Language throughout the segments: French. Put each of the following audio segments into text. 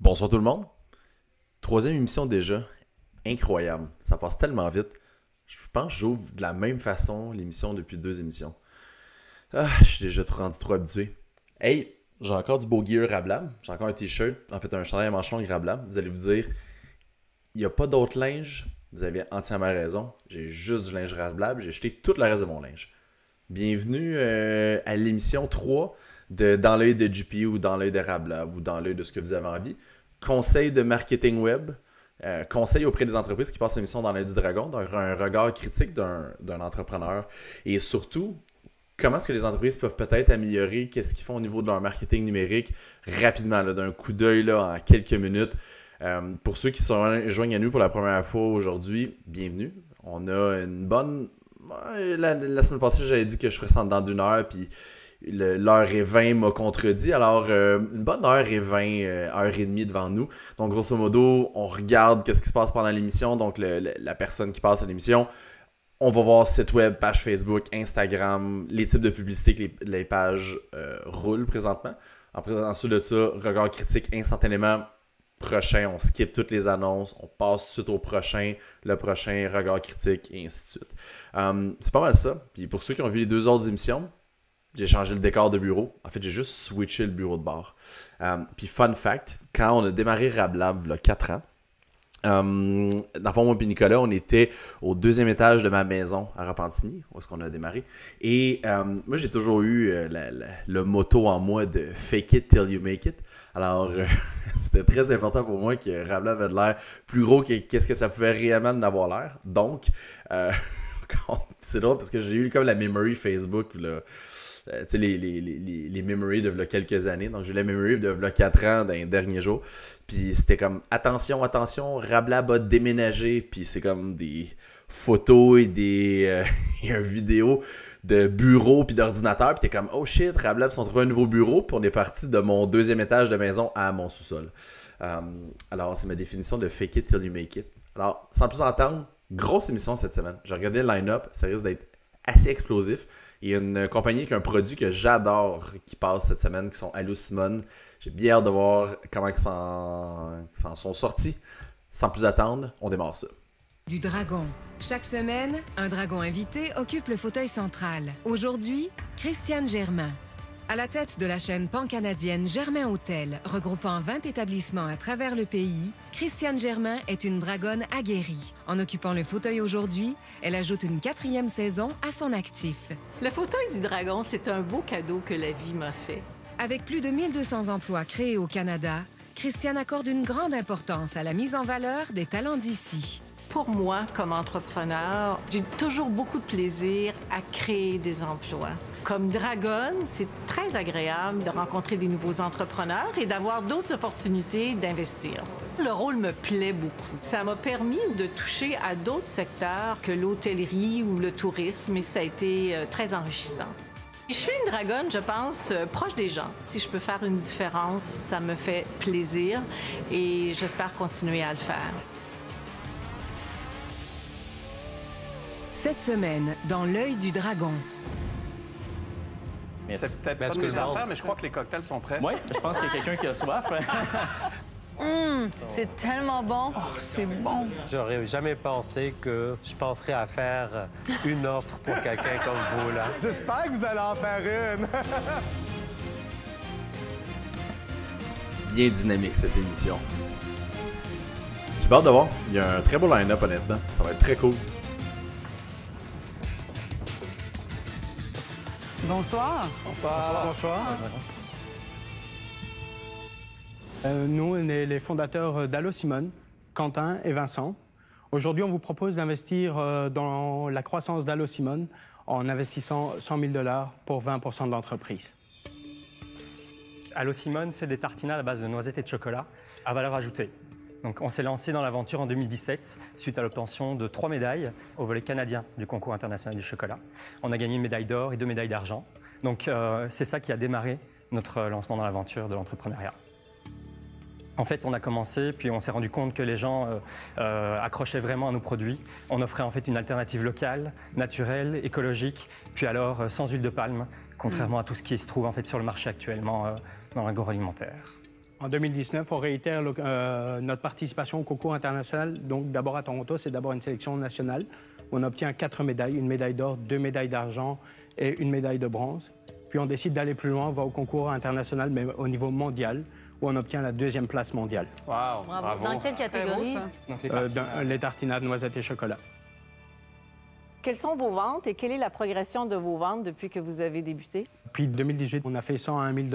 Bonsoir tout le monde. Troisième émission déjà. Incroyable. Ça passe tellement vite. Je pense que j'ouvre de la même façon l'émission depuis deux émissions. Ah, je suis déjà rendu trop habitué. Hey, j'ai encore du beau gear rablable. J'ai encore un t-shirt, en fait un chandail à longues rablable. Vous allez vous dire, il n'y a pas d'autre linge. Vous avez entièrement raison. J'ai juste du linge rablable. J'ai jeté tout le reste de mon linge. Bienvenue euh, à l'émission 3 dans l'œil de GP ou dans l'œil de ou dans l'œil de ce que vous avez envie. Conseil de marketing web, euh, conseil auprès des entreprises qui passent une mission dans l'œil du dragon, Donc un regard critique d'un entrepreneur. Et surtout, comment est-ce que les entreprises peuvent peut-être améliorer qu'est-ce qu'ils font au niveau de leur marketing numérique rapidement, d'un coup d'œil en quelques minutes. Euh, pour ceux qui se joignent à nous pour la première fois aujourd'hui, bienvenue. On a une bonne. La, semaine passée, j'avais dit que je ferais ça dans d'une heure, puis l'heure et vingt m'a contredit. Alors, euh, une bonne heure et vingt, euh, heure et demie devant nous. Donc, grosso modo, on regarde qu'est-ce qui se passe pendant l'émission. Donc, la personne qui passe à l'émission, on va voir site web, page Facebook, Instagram, les types de publicités que les, pages euh, roulent présentement. Après, ensuite de ça, regard critique instantanément. Prochain, on skip toutes les annonces, on passe tout de suite au prochain, le prochain regard critique, et ainsi de suite. c'est pas mal ça. Puis pour ceux qui ont vu les deux autres émissions, j'ai changé le décor de bureau. En fait, j'ai juste switché le bureau de bord. Euh, puis, fun fact, quand on a démarré Rablab, il y a 4 ans, euh, dans le fond, moi et Nicolas, on était au deuxième étage de ma maison à Rapantini où est-ce qu'on a démarré. Et euh, moi, j'ai toujours eu le motto en moi de « fake it till you make it ». Alors, c'était très important pour moi que Rablab avait l'air plus gros que qu'est-ce que ça pouvait réellement avoir l'air. Donc, c'est drôle parce que j'ai eu comme la memory Facebook, là, euh, les, les, les, memories de quelques années. Donc, j'ai les memories de v'là 4 ans dans dernier jour. jours. Puis c'était comme attention, attention, Rablab a déménagé. Puis c'est comme des photos et des vidéos euh, un vidéo de bureau puis d'ordinateur. Puis t'es comme oh shit, Rablab sont trouvé un nouveau bureau. Puis on est parti de mon deuxième étage de maison à mon sous-sol. Euh, alors, c'est ma définition de fake it till you make it. Alors, sans plus entendre, grosse émission cette semaine. J'ai regardé le line-up, ça risque d'être assez explosif et une compagnie qui a un produit que j'adore qui passe cette semaine, qui sont Allo Simone. J'ai bien hâte de voir comment ils s'en sont sortis. Sans plus attendre, on démarre ça. Du dragon. Chaque semaine, un dragon invité occupe le fauteuil central. Aujourd'hui, Christiane Germain. À la tête de la chaîne pancanadienne Germain Hôtel, regroupant 20 établissements à travers le pays, Christiane Germain est une dragonne aguerrie. En occupant le fauteuil aujourd'hui, elle ajoute une quatrième saison à son actif. Le fauteuil du dragon, c'est un beau cadeau que la vie m'a fait. Avec plus de 1200 emplois créés au Canada, Christiane accorde une grande importance à la mise en valeur des talents d'ici pour moi, comme entrepreneur, j'ai toujours beaucoup de plaisir à créer des emplois comme Dragon, c'est très agréable de rencontrer des nouveaux entrepreneurs et d'avoir d'autres opportunités d'investir. Le rôle me plaît beaucoup. Ça m'a permis de toucher à d'autres secteurs que l'hôtellerie ou le tourisme et ça a été euh, très enrichissant. Je suis une dragonne, je pense, euh, proche des gens. Si je peux faire une différence, ça me fait plaisir et j'espère continuer à le faire. Cette semaine, dans l'œil du dragon. C'est peut-être ben, pas mes affaires, mais je crois que les cocktails sont prêts. Oui, je pense qu'il y a quelqu'un qui a soif. Hum, c'est tellement bon. Oh, c'est bon. J'aurais jamais pensé que je penserais à faire une offre pour quelqu'un comme vous, là. J'espère que vous allez en faire une. Bien dynamique, cette émission. J'ai hâte de voir. Il y a un très beau line-up, honnêtement. Ça va être très cool. Bonsoir. Bonsoir. Bonsoir. Euh, nous, on est les fondateurs euh, d'Allo Simone, Quentin et Vincent. Aujourd'hui, on vous propose d'investir euh, dans la croissance d'Allo Simone en investissant 100 000 dollars pour 20 de l'entreprise. Allo Simone fait des tartines à base de noisettes et de chocolat à valeur ajoutée on s'est lancé dans l'aventure en 2017 suite à l'obtention de trois médailles au volet canadien du concours international du chocolat. On a gagné une médaille d'or et deux médailles d'argent. Donc euh, c'est ça qui a démarré notre euh, lancement dans l'aventure de l'entrepreneuriat. En fait, on a commencé, puis on s'est rendu compte que les gens euh, accrochaient vraiment à nos produits. On offrait en fait une alternative locale, naturelle, écologique, puis alors sans huile de palme, contrairement mmh. à tout ce qui se trouve en fait sur le marché actuellement dans l'agroalimentaire. En 2019, on réitère euh, notre participation au concours international. Donc, d'abord à Toronto, c'est d'abord une sélection nationale. où On obtient quatre médailles, une médaille d'or, deux médailles d'argent et une médaille de bronze. Puis on décide d'aller plus loin, on va au concours international, mais au niveau mondial, où on obtient la deuxième place mondiale. Wow, bravo. Dans quelle catégorie euh, euh, les tartinades, noisettes et chocolat. Quelles sont vos ventes et quelle est la progression de vos ventes depuis que vous avez débuté? Depuis 2018, on a fait 101 000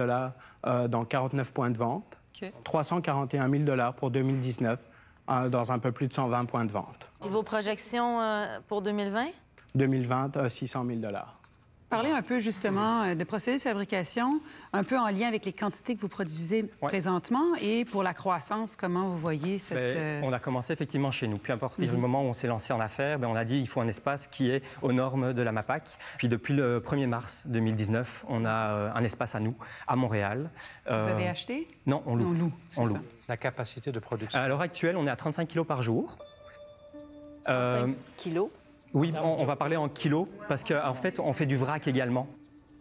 euh, dans 49 points de vente. 341 000 pour 2019 euh, dans un peu plus de 120 points de vente. Et vos projections euh, pour 2020? 2020, 600 000 parler un peu justement euh, de procédés de fabrication, un peu en lien avec les quantités que vous produisez présentement et pour la croissance, comment vous voyez cette... Ben, euh, on a commencé effectivement chez nous. Puis à partir du mhm. moment où on s'est lancé en affaires, ben, on a dit il faut un espace qui est aux normes de la MAPAC. Puis depuis le 1er mars 2019, on a euh, un espace à nous, à Montréal. Vous avez acheté Non, on loue. On loue, La capacité de production. À l'heure actuelle, on est à 35 kilos par jour. 35 kilos oui, on, va parler en kilos, parce qu'en fait, on fait du vrac également.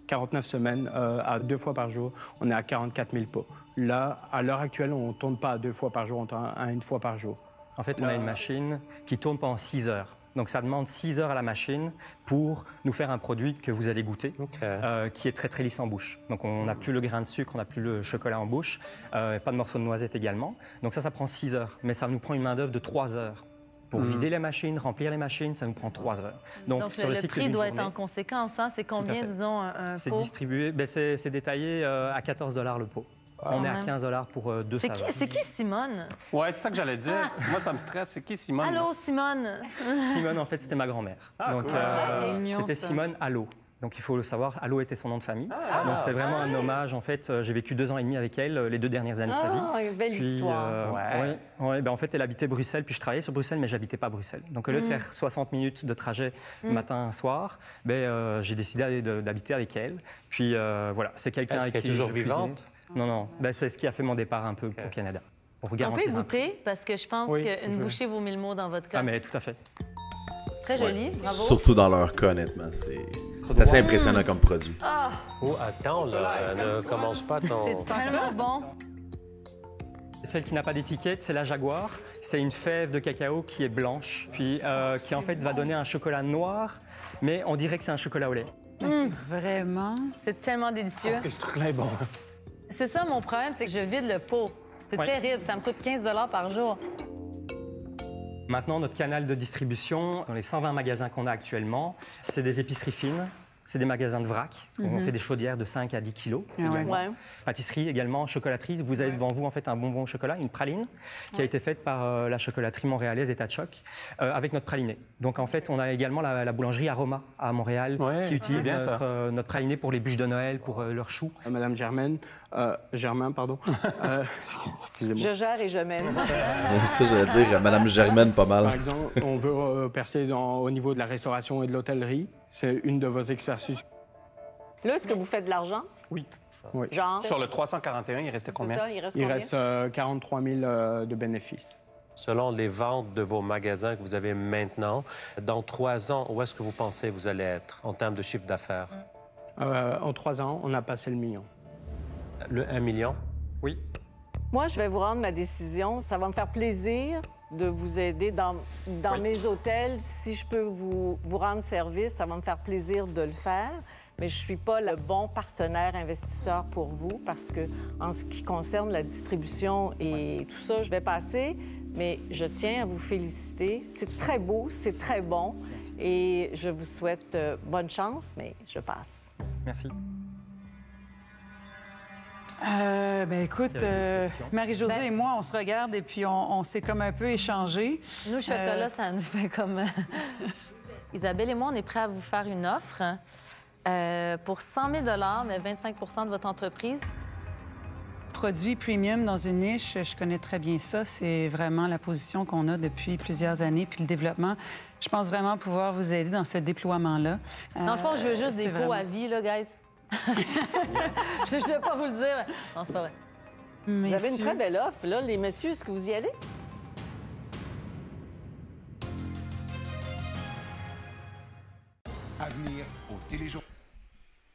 49 semaines euh, à deux fois par jour, on est à 44 000 pots. Là, à l'heure actuelle, on ne tourne pas à deux fois par jour, on tourne à une fois par jour. En fait, on a une machine qui tourne pendant 6 heures. Donc ça demande 6 heures à la machine pour nous faire un produit que vous allez goûter, euh, qui est très très lisse en bouche. Donc on n'a plus le grain de sucre, on n'a plus le chocolat en bouche, euh, pas de morceaux de noisette également. Donc ça, ça prend 6 heures, mais ça nous prend une main-d'œuvre de 3 heures. Pour mm. vider les machines, remplir les machines, ça nous prend trois heures. Donc, le, prix doit être en conséquence. Hein. C'est combien, disons, un, pot? C'est distribué, ben c'est détaillé euh, à 14 dollars le pot. Ah. on est à 15 pour euh, deux C'est qui, c'est qui Simone? Ouais, c'est ça que j'allais dire. Ah. Moi, ça me stresse. C'est qui Simone? Allô, Simone? Simone, en fait, c'était ma grand-mère. Ah, Donc, euh, c'était Simone Allô. Donc il faut le savoir, Allo était son nom de famille. Ah. donc c'est vraiment ah un hommage. En fait, euh, j'ai vécu deux ans et demi avec elle euh, les deux dernières années de sa ah, vie. Une belle histoire. Euh, ouais. Ben, en fait, elle habitait Bruxelles, puis je travaillais sur Bruxelles, mais j'habitais pas Bruxelles. Donc au lieu de mm. faire 60 minutes de trajet mm. matin soir, ben, j'ai décidé d'habiter avec elle. Puis voilà, c'est quelqu'un qui est toujours vivante. Non, non. Ben, c'est ce qui a fait mon départ un peu au Canada. Pour on peut goûter parce que je pense que qu'une bouchée vaut mille mots dans votre cas. Ah mais tout à fait. Très joli, bravo. Surtout dans leur cas, honnêtement, c'est. C'est assez impressionnant comme produit. Ah. Oh, attends, là, ne commence pas ton... C'est tellement bon. Celle qui n'a pas d'étiquette, c'est la Jaguar. C'est une fève de cacao qui est blanche, puis euh, ah, qui en fait va donner un chocolat noir, mais on dirait que c'est un chocolat au lait. Hum. Vraiment? C'est tellement délicieux. Oh, ce truc-là est bon. C'est ça mon problème, c'est que je vide le pot. C'est terrible, ça me coûte 15 par jour. Maintenant, notre canal de distribution, dans les 120 magasins qu'on a actuellement, c'est des épiceries fines, c'est des magasins de vrac. où On mhm. fait des chaudières de 5 à 10 kilos. Ah Pâtisserie également, chocolaterie. Vous avez devant vous en fait un bonbon au chocolat, une praline, qui a été faite par euh, la chocolaterie montréalaise État de Choc, euh, avec notre praliné. Donc en fait, on a également la, boulangerie Aroma à Montréal, qui utilise notre, euh, notre, praliné pour les bûches de Noël, pour leurs choux. Ah, Madame Germaine, euh, Germain, pardon. Euh, excusez-moi. Je gère et je mène. ça, j'allais dire euh, Madame Germaine, pas mal. Par exemple, on veut percer au niveau de la restauration et de l'hôtellerie. C'est une de vos expertises. Là, est-ce que vous faites de l'argent? Oui. Sur le 341, il restait combien? il reste, il 43 000 de bénéfices selon les ventes de vos magasins que vous avez maintenant, dans trois ans, où est-ce que vous pensez vous allez être en termes de chiffre d'affaires? en trois ans, on a passé le million le 1 million. Oui. Moi, je vais vous rendre ma décision. Ça va me faire plaisir de vous aider dans, dans mes hôtels. Si je peux vous, rendre service, ça va me faire plaisir de le faire. Mais je ne suis pas le bon partenaire investisseur pour vous parce que, en ce qui concerne la distribution et tout ça, je vais passer. Mais je tiens à vous féliciter. C'est très beau, c'est très bon. Et je vous souhaite euh, bonne chance, mais je passe. Merci. Euh, ben écoute, euh, Marie-Josée ben- et moi, on se regarde et puis on, s'est comme un peu échangé. Nous, chocolat, euh, ça nous fait comme. Isabelle et moi, on est prêts à vous faire une offre pour 100 000 mais 25 de votre entreprise. Produit premium dans une niche, je connais très bien ça. C'est vraiment la position qu'on a depuis plusieurs années, puis le développement. Je pense vraiment pouvoir vous aider dans ce déploiement-là. Dans le fond, je veux juste des pots à vie, là, guys. je ne vais pas vous le dire. Non, c'est pas vrai. Vous avez une très belle offre, là. Les messieurs, est-ce que vous y allez?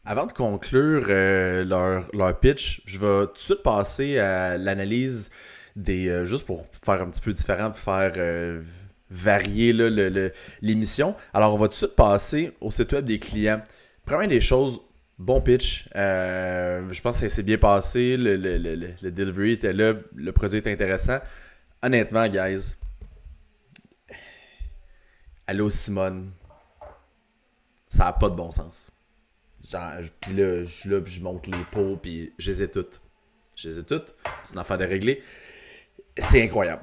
Avant de conclure euh, leur, leur, pitch, je vais tout de suite passer à l'analyse des. Euh, juste pour faire un petit peu différent, pour faire euh, varier varier l'émission. Alors, on va tout de suite passer au site web des clients. Première des choses, Bon pitch. Euh, je pense que s'est bien passé. Le, le, le, le, delivery était là. Le produit est intéressant. Honnêtement, guys. Allô, Simone. Ça n'a pas de bon sens. Genre, puis là, je, je monte les pots, puis je les ai toutes. Je les ai toutes. C'est une affaire de régler c'est incroyable.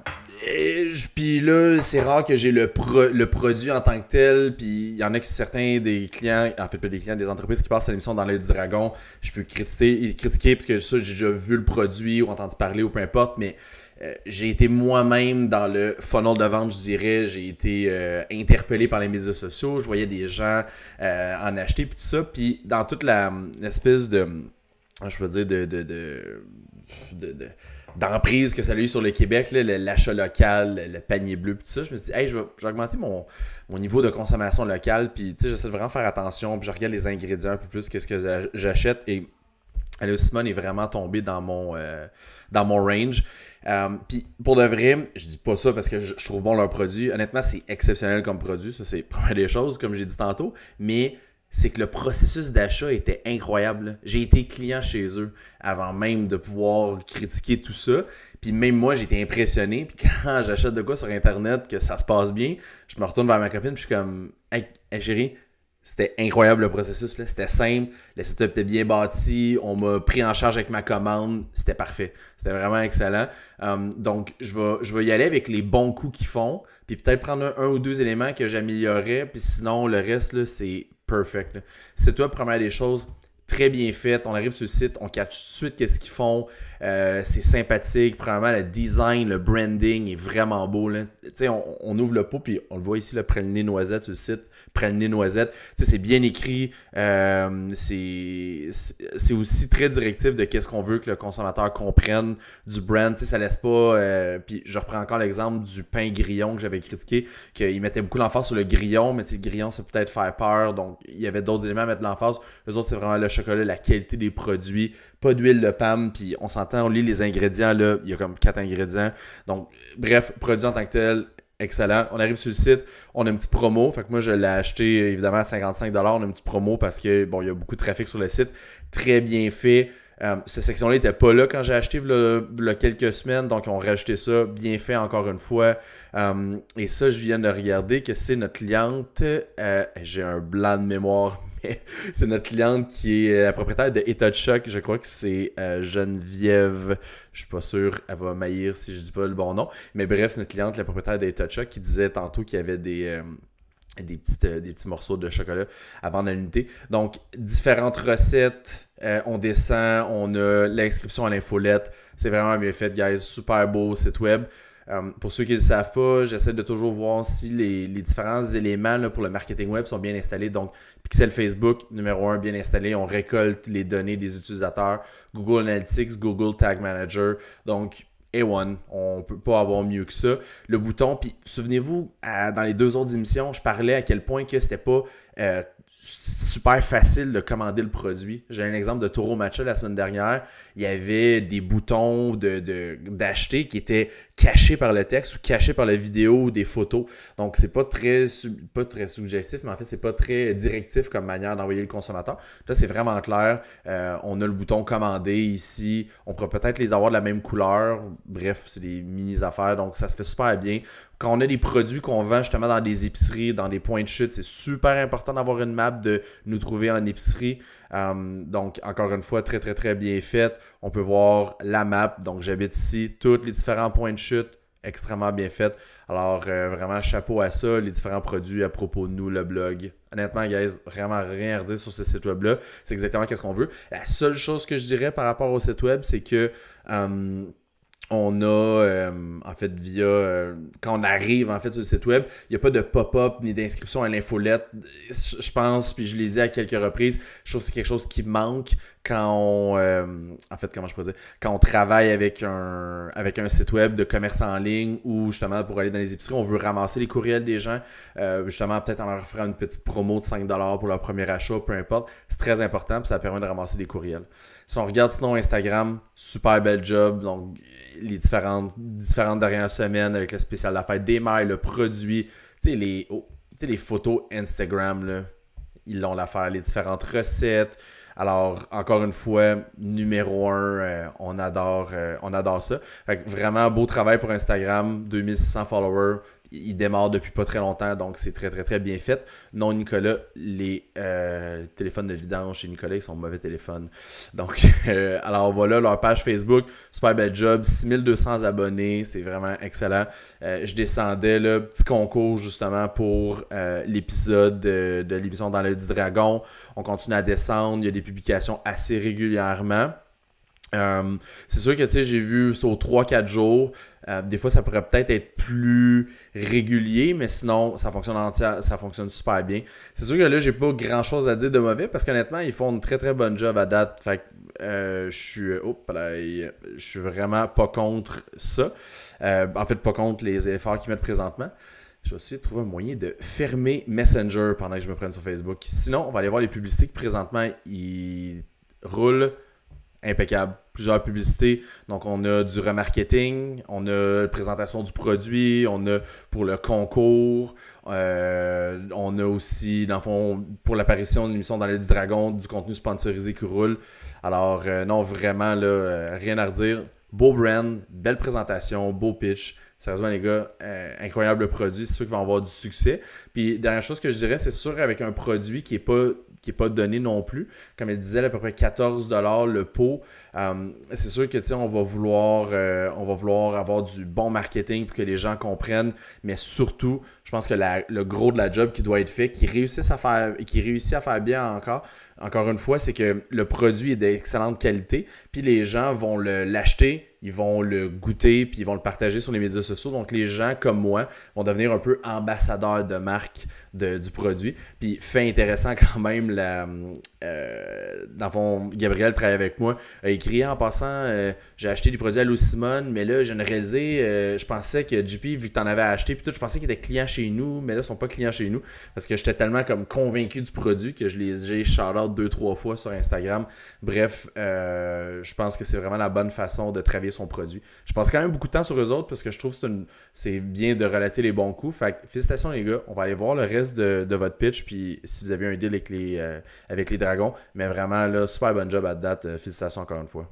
Puis là, c'est rare que j'ai le, le produit en tant que tel. Puis il y en a qui, certains des clients, en fait, pas des clients, des entreprises qui passent à l'émission dans l'œil du dragon. Je peux critiquer, critiquer parce que ça, j'ai déjà vu le produit ou entendu parler ou peu importe. Mais euh, j'ai été moi-même dans le funnel de vente, je dirais. J'ai été euh, interpellé par les médias sociaux. Je voyais des gens euh, en acheter, puis tout ça. Puis dans toute la hum, espèce de. Je peux dire, de d'emprise que ça a eu sur le Québec, l'achat local, le panier bleu, tout ça, je me suis dit, hey, je vais, mon, niveau de consommation locale, puis tu sais, j'essaie de vraiment faire attention, puis je regarde les ingrédients un peu plus, qu'est-ce que j'achète, et le Simone est vraiment tombé dans mon, euh, dans mon range. Euh, puis pour de vrai, je dis pas ça parce que je, je trouve bon leur produit. Honnêtement, c'est exceptionnel comme produit, ça c'est première des choses, comme j'ai dit tantôt, mais c'est que le processus d'achat était incroyable. J'ai été client chez eux avant même de pouvoir critiquer tout ça. Puis même moi, j'étais impressionné. Puis quand j'achète de quoi sur Internet, que ça se passe bien, je me retourne vers ma copine, puis je suis comme, hey, chérie, c'était incroyable le processus, C'était simple. Le setup était bien bâti. On m'a pris en charge avec ma commande. C'était parfait. C'était vraiment excellent. Euh, donc, je vais, je vais y aller avec les bons coups qu'ils font puis peut-être prendre un, ou deux éléments que j'améliorerais, puis sinon, le reste, c'est perfect. C'est toi, première des choses, très bien fait, On arrive sur le site, on capte tout de suite qu'est-ce qu'ils font. Euh, c'est sympathique. Premièrement, le design, le branding est vraiment beau. Là. On, on ouvre le pot, puis on le voit ici, le nez noisette sur le site. Praliné noisette. C'est bien écrit. Euh, c'est aussi très directif de qu'est-ce qu'on veut que le consommateur comprenne du brand. T'sais, ça laisse pas. Euh, puis je reprends encore l'exemple du pain grillon que j'avais critiqué, qu'il mettaient beaucoup l'emphase sur le grillon, mais le grillon, c'est peut-être faire peur. Donc, il y avait d'autres éléments à mettre l'emphase. Les autres, c'est vraiment le chocolat la qualité des produits, pas d'huile de palme, puis on s'entend, on lit les ingrédients, là, il y a comme quatre ingrédients. Donc, bref, produit en tant que tel, excellent. On arrive sur le site, on a un petit promo. Fait que moi, je l'ai acheté évidemment à 55$. On a un petit promo parce que bon, il y a beaucoup de trafic sur le site. Très bien fait. Euh, cette section-là n'était pas là quand j'ai acheté le, le, quelques semaines, donc on rajouté ça, bien fait encore une fois. Euh, et ça, je viens de regarder que c'est notre cliente, euh, j'ai un blanc de mémoire, mais c'est notre cliente qui est la propriétaire de État de choc, je crois que c'est Geneviève, je suis pas sûr, elle va maillir si je dis pas le bon nom, mais bref, c'est notre cliente, la propriétaire d'État choc, qui disait tantôt qu'il y avait des des, petites, euh, des petits morceaux de chocolat avant d'annuler. Donc, différentes recettes. Euh, on descend, on a l'inscription à l'infolette. C'est vraiment bien fait, guys. Super beau site web. Euh, pour ceux qui ne le savent pas, j'essaie de toujours voir si les, les différents éléments pour le marketing web sont bien installés. Donc, Pixel Facebook, numéro un, bien installé. On récolte les données des utilisateurs. Google Analytics, Google Tag Manager. Donc, et 1 On peut pas avoir mieux que ça. Le bouton, puis souvenez-vous, dans les deux autres émissions, je parlais à quel point que c'était pas euh, super facile de commander le produit. J'ai un exemple de Toro Matcha la semaine dernière il y avait des boutons d'acheter de, qui étaient cachés par le texte ou cachés par la vidéo ou des photos. Donc, c'est pas très, pas très subjectif, mais en fait, c'est pas très directif comme manière d'envoyer le consommateur. Là, c'est vraiment clair. Euh, on a le bouton commander ici. On pourrait peut-être les avoir de la même couleur. Bref, c'est des mini-affaires. Donc, ça se fait super bien. Quand on a des produits qu'on vend justement dans des épiceries, dans des points de chute, c'est super important d'avoir une map de nous trouver en épicerie. Euh, donc, encore une fois, très, très, très bien faite. On peut voir la map. Donc, j'habite ici. Tous les différents points de chute, extrêmement bien faite. Alors, euh, vraiment, chapeau à ça. Les différents produits à propos de nous, le blog. Honnêtement, guys, vraiment rien à redire sur ce site web-là. C'est exactement ce qu'on veut. La seule chose que je dirais par rapport au site web, c'est que... Euh, on a, euh, en fait, via. Euh, quand on arrive, en fait, sur le site web, il n'y a pas de pop-up ni d'inscription à l'infolette. Je pense, puis je l'ai dit à quelques reprises, je trouve que c'est quelque chose qui manque quand on, euh, en fait, comment je posais quand on travaille avec un, avec un site web de commerce en ligne ou justement pour aller dans les épiceries, on veut ramasser les courriels des gens, euh, justement peut-être en leur offrant une petite promo de 5$ pour leur premier achat, peu importe. C'est très important, puis ça permet de ramasser des courriels. Si on regarde sinon Instagram, super bel job, donc les différentes, différentes dernières semaines avec le spécial de la fête des mailles, le produit, oh, tu sais, les, photos Instagram, là, ils l'ont l'affaire, les différentes recettes, alors, encore une fois, numéro un, euh, on, adore, euh, on adore ça. Fait vraiment beau travail pour Instagram, 2600 followers, il démarre depuis pas très longtemps, donc c'est très, très, très bien fait. Non, Nicolas, les euh, téléphones de vidange chez Nicolas, ils sont mauvais téléphones. Donc, euh, alors voilà, leur page Facebook, super bel job, 6200 abonnés, c'est vraiment excellent. Euh, je descendais, le petit concours justement pour l'épisode de, l'émission Dans l'œil du dragon. On continue à descendre, il y a des publications assez régulièrement. c'est sûr que, tu sais, j'ai vu, c'est aux 3-4 jours. des fois, ça pourrait peut-être être plus régulier, mais sinon, ça fonctionne ça fonctionne super bien. C'est sûr que là, j'ai pas grand chose à dire de mauvais parce qu'honnêtement, ils font une très très bonne job à date. Fait que euh, je suis. Euh, je suis vraiment pas contre ça. Euh, en fait, pas contre les efforts qu'ils mettent présentement. Je vais aussi trouver un moyen de fermer Messenger pendant que je me prenne sur Facebook. Sinon, on va aller voir les publicités que présentement ils roulent impeccable. Plusieurs publicités. Donc, on a du remarketing, on a la présentation du produit, on a pour le concours, euh, on a aussi, dans fond, pour l'apparition de l'émission dans les du Dragon, du contenu sponsorisé qui roule. Alors, euh, non, vraiment, là, euh, rien à redire. Beau brand, belle présentation, beau pitch. Sérieusement, les gars, incroyable produit. C'est sûr qu'il vont avoir du succès. Puis, dernière chose que je dirais, c'est sûr, avec un produit qui n'est pas qui n'est pas donné non plus. Comme elle disait, à peu près 14 le pot. Euh, c'est sûr que on va, vouloir, euh, on va vouloir avoir du bon marketing pour que les gens comprennent, mais surtout, je pense que le gros de la job qui doit être fait, qui à faire, qui réussit à faire bien encore, encore une fois, c'est que le produit est d'excellente qualité, puis les gens vont l'acheter ils vont le goûter, puis ils vont le partager sur les médias sociaux. Donc les gens comme moi vont devenir un peu ambassadeurs de marque du produit. Puis fait intéressant quand même, la, euh, dans Gabriel travaille avec moi, a écrit en passant, euh, j'ai acheté du produit à Lou Simone, mais là, je viens euh, je pensais que JP, vu que tu en avais acheté, puis tout, je pensais qu'il était client chez nous, mais là, ils ne sont pas clients chez nous, parce que j'étais tellement comme convaincu du produit que je les ai shout-out deux, trois fois sur Instagram. Bref, je pense que c'est vraiment la bonne façon de travailler son produit. Je passe quand même beaucoup de temps sur eux autres parce que je trouve que c'est bien de relater les bons coups. Fait que, félicitations les gars, on va aller voir le reste de, votre pitch. Puis si vous avez un deal avec les, euh, dragons, mais vraiment là, super bon job à date. Euh, félicitations encore une fois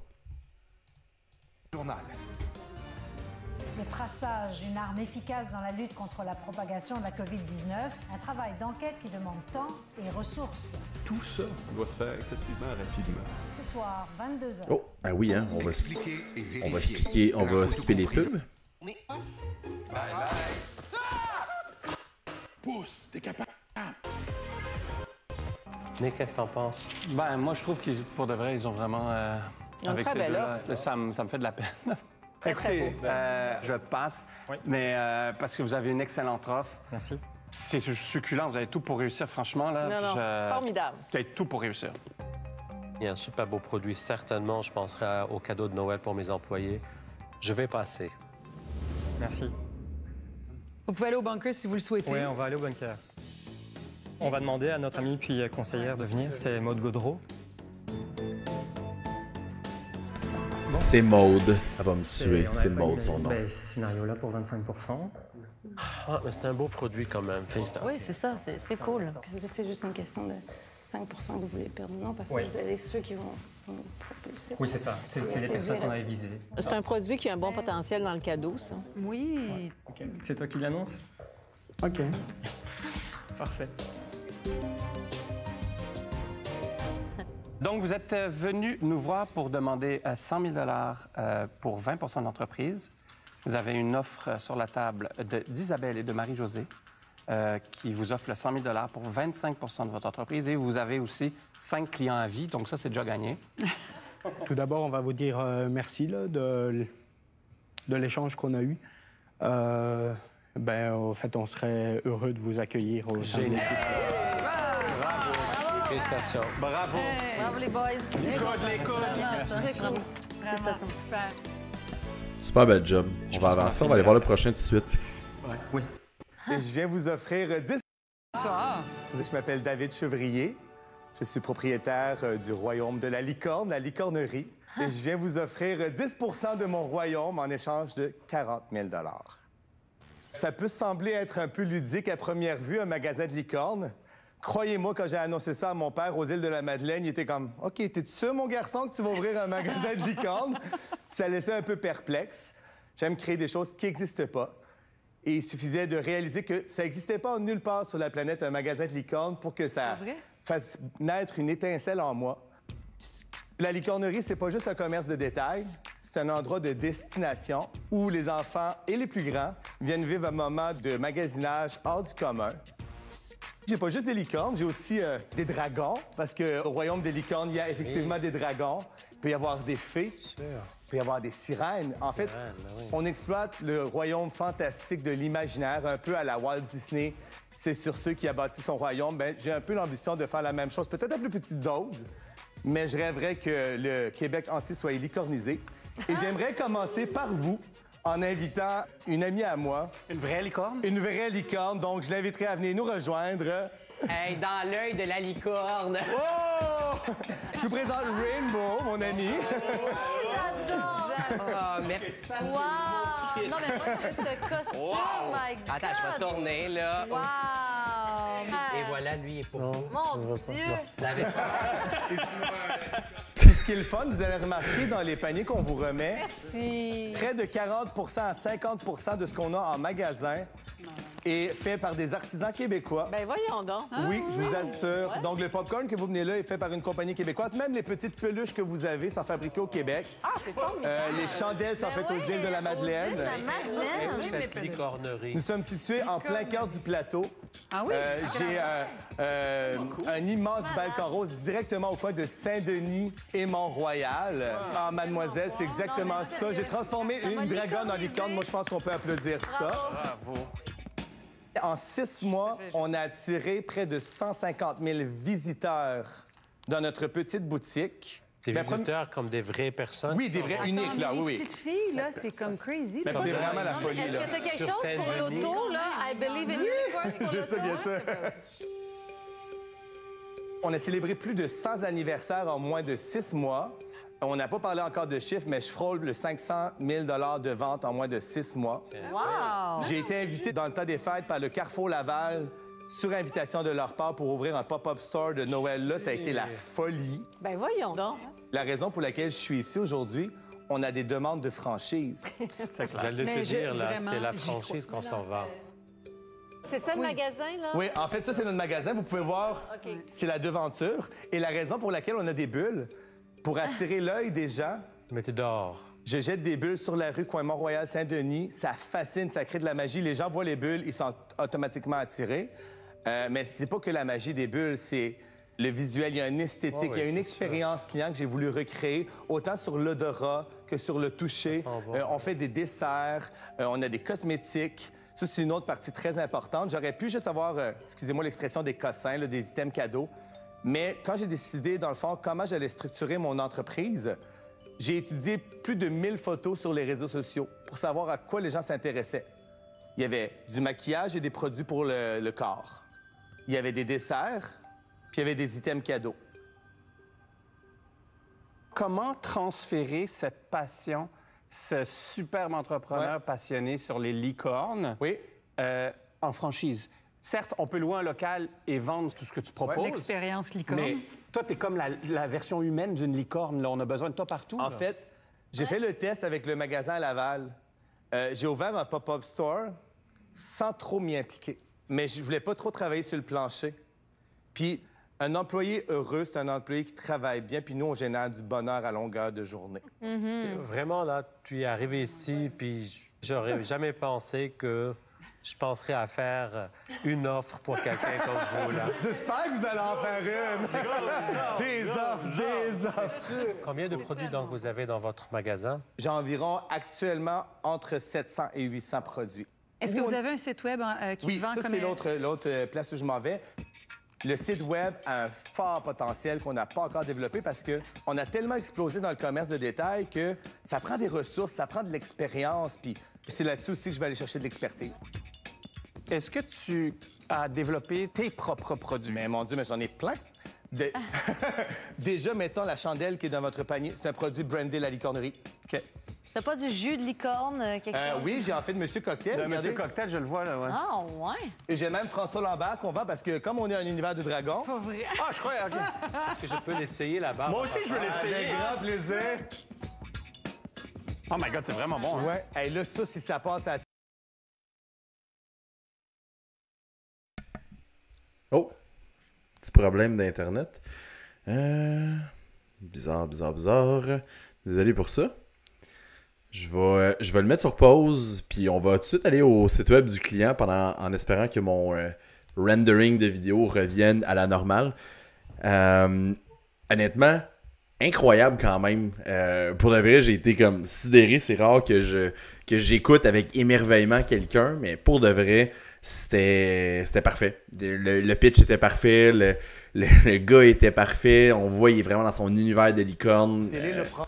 le traçage, une arme efficace dans la lutte contre la propagation de la Covid-19, un travail d'enquête qui demande temps et ressources. Tout ça doit se faire excessivement rapidement. Ce soir, 22h. Oh, ah oui, hein, on va, expliquer on va expliquer, on va skipper les pubs. Bye bye. Pousse, capable. Mais qu'est-ce que t'en penses? Ben, moi, je trouve qu'ils pour de vrai, ils ont vraiment. Un euh, avec très ça me fait de la peine. Écoutez, euh, je passe, mais euh, parce que vous avez une excellente offre. Merci. C'est succulent, vous avez tout pour réussir, franchement. Là, non, formidable. Vous avez tout pour réussir. Il y a un super beau produit, certainement. Je penserai au cadeau de Noël pour mes employés. Je vais passer. Merci. Vous pouvez aller au bunker si vous le souhaitez. Oui, on va aller au bunker. On va demander à notre amie puis conseillère de venir, c'est Maude Gaudreau. C'est Maude. Elle va me tuer. C'est Maude, son nom. Ben, ce scénario-là pour 25 ah, mais c'est un beau produit quand même, FaceTime. Oui, c'est ça, c'est cool. C'est juste une question de 5 que vous voulez perdre. Non, parce que vous avez ceux qui vont propulser. Oui, c'est ça. C'est les personnes qu'on avait visées. C'est un produit qui a un bon potentiel dans le cadeau, ça. Oui. C'est toi qui l'annonces? OK. Parfait. Donc, vous êtes euh, venu nous voir pour demander 100 euh, 000 euh, pour 20 d'entreprise. Vous avez une offre sur la table d'Isabelle et de Marie-Josée qui vous offre le 100 000 pour 25 de votre entreprise et vous avez aussi cinq clients à vie, donc ça, c'est déjà gagné. Tout d'abord, on va vous dire merci de, l'échange qu'on a eu. Euh, ben, au fait, on serait heureux de vous accueillir au sein l'équipe. Félicitations. Bravo. Bravo les boys. les codes. Félicitations. Super. Super bel job. On va avancer, on va aller voir le prochain tout de suite. Oui. je viens vous offrir 10 euh, Bonsoir. Je m'appelle David Chevrier. Je suis propriétaire euh, du royaume de la licorne, la licornerie. Et je viens vous offrir 10 euh, de mon royaume en échange de 40 000 Ça peut sembler être un peu ludique à première vue, un magasin de licorne. Croyez-moi, quand j'ai annoncé ça à mon père aux îles de la Madeleine, il était comme OK, t'es sûr, mon garçon, que tu vas ouvrir un magasin de licorne? ça laissait un peu perplexe. J'aime créer des choses qui n'existent pas. Et il suffisait de réaliser que ça n'existait pas nulle part sur la planète un magasin de licorne pour que ça ah, fasse naître une étincelle en moi. La licornerie, c'est pas juste un commerce de détail, c'est un endroit de destination où les enfants et les plus grands viennent vivre un moment de magasinage hors du commun. J'ai pas juste des licornes, j'ai aussi euh, des dragons, parce qu'au royaume des licornes, il y a effectivement des dragons. Il peut y avoir des fées, il peut y avoir des sirènes. En fait, ben on exploite le royaume fantastique de l'imaginaire, un peu à la Walt Disney. C'est sur ceux qui a bâti son royaume. Ben, j'ai un peu l'ambition de faire la même chose, peut-être à plus petite dose, mais je rêverais que le Québec entier soit licornisé. Et ah! j'aimerais commencer par vous, en invitant une amie à moi. Une vraie licorne? Une vraie licorne. Donc, je l'inviterai à venir nous rejoindre. Hey, dans l'œil de la licorne. Oh! je vous présente Rainbow, mon ami. Oh, j'adore! Oh, merci. Wow! Non, mais moi, c'est ce costume, wow. my God! Attends, je vais tourner, là. Wow! Et voilà, lui, est pour vous. Mon Dieu! Vous avez pas. ce qui est le fun, vous allez remarquer dans les paniers qu'on vous remet, près de 40 à 50 de ce qu'on a en magasin est fait par des artisans québécois. Ben voyons donc. Ah, oui, je vous assure. Donc le popcorn que vous venez là est fait par une compagnie québécoise. Même les petites peluches que vous avez sont fabriquées au Québec. Ah, c'est euh, formidable. les chandelles sont ben faites aux îles de la Madeleine. la Madeleine. Nous sommes situés en plein cœur du plateau. Ah oui. Euh, ah, j'ai euh, un immense balcon rose directement au coin de Saint-Denis et Mont-Royal. Ah. ah, Mademoiselle, c'est ah, exactement ça. J'ai transformé une dragonne en licorne. Moi, je pense qu'on peut applaudir ça. Bravo. En six mois, on a attiré près de 150 000 visiteurs dans notre petite boutique. Des visiteurs comme des vraies personnes. Oui, des vraies, uniques, là, oui. Les petites filles, là, c'est comme crazy. c'est vraiment la folie, là. Est-ce que t'as quelque chose pour l'auto, là? I believe in bien ça. On a célébré plus de 100 anniversaires en moins de six mois. On n'a pas parlé encore de chiffres, mais je frôle le 500 000 de vente en moins de six mois. J'ai été invité dans le temps des fêtes par le Carrefour Laval sur invitation de leur part pour ouvrir un pop-up store de Noël. Là, ça a été la folie. Ben voyons donc. La raison pour laquelle je suis ici aujourd'hui, on a des demandes de franchise. c'est la franchise qu'on s'en va. C'est ça le magasin, là? Oui, en fait, ça, c'est notre magasin. Vous pouvez voir, c'est la devanture. Et la raison pour laquelle on a des bulles, pour ah. attirer l'œil des gens. Mais dehors. Je jette des bulles sur la rue coin Mont-Royal Saint-Denis. Ça fascine, ça crée de la magie. Les gens voient les bulles, ils sont automatiquement attirés. Euh, mais c'est pas que la magie des bulles, c'est le visuel, il y a une esthétique, il y a une expérience client que j'ai voulu recréer, autant sur l'odorat que sur le toucher. Euh, on fait des desserts, euh, on a des cosmétiques c'est une autre partie très importante. J'aurais pu juste avoir, euh, excusez-moi l'expression, des cossins, des items cadeaux. Mais quand j'ai décidé, dans le fond, comment j'allais structurer mon entreprise, j'ai étudié plus de 1000 photos sur les réseaux sociaux pour savoir à quoi les gens s'intéressaient. Il y avait du maquillage et des produits pour le, le corps. Il y avait des desserts, puis il y avait des items cadeaux. Comment transférer cette passion ce superbe entrepreneur passionné sur les licornes oui. Euh, en franchise. Certes, on peut louer un local et vendre tout ce que tu proposes. L'expérience licorne. Mais toi, es comme la, version humaine d'une licorne. On a besoin de toi partout. En fait, j'ai fait le test avec le magasin à Laval. Euh, j'ai ouvert un pop-up store sans trop m'y impliquer. Mais je voulais pas trop travailler sur le plancher. Puis un employé heureux, c'est un employé qui travaille bien, puis nous, on génère du bonheur à longueur de journée. Mhm. Vraiment, là, tu es arrivé ici, puis j'aurais jamais pensé que je penserais à faire une offre pour quelqu'un comme vous, là. J'espère que vous allez en faire une. des offres, des offres. Combien de produits, donc, vous avez dans votre magasin? J'ai environ, actuellement, entre 700 et 800 produits. Est-ce que vous avez un site web hein, euh, qui vend ça, comme... Oui, c'est l'autre euh, place où je m'en vais le site web a un fort potentiel qu'on n'a pas encore développé parce qu'on a tellement explosé dans le commerce de détail que ça prend des ressources, ça prend de l'expérience, puis c'est là-dessus aussi que je vais aller chercher de l'expertise. Est-ce que tu as développé tes propres produits? Mais mon Dieu, mais j'en ai plein! De... Ah. Déjà, mettons la chandelle qui est dans votre panier. C'est un produit brandé La Licornerie. OK. T'as pas du jus de licorne, euh, quelque euh, chose? Oui, j'ai en fait de Monsieur Cocktail. De ben, Monsieur Cocktail, je le vois, là, ouais. Ah, ouais. Et j'ai même François Lambert qu'on va parce que comme on est un univers de dragon... Pas vrai. Ah, je crois, OK. Est-ce que je peux l'essayer là-bas? Moi aussi, je veux ah, l'essayer. Avec grand plaisir. Oh my God, c'est vraiment bon. Hein. Ouais. Hey, là, ça, si ça passe à... Oh! Petit problème d'Internet. Euh... Bizarre, bizarre, bizarre. Désolé pour ça. Je vais, je vais le mettre sur pause, puis on va tout de suite aller au site web du client pendant, en espérant que mon euh, rendering de vidéo revienne à la normale. Euh, honnêtement, incroyable quand même. Euh, pour de vrai, j'ai été comme sidéré. C'est rare que je que j'écoute avec émerveillement quelqu'un, mais pour de vrai, c'était parfait. Le, pitch était parfait, le, gars était parfait. On voyait vraiment dans son univers de licorne.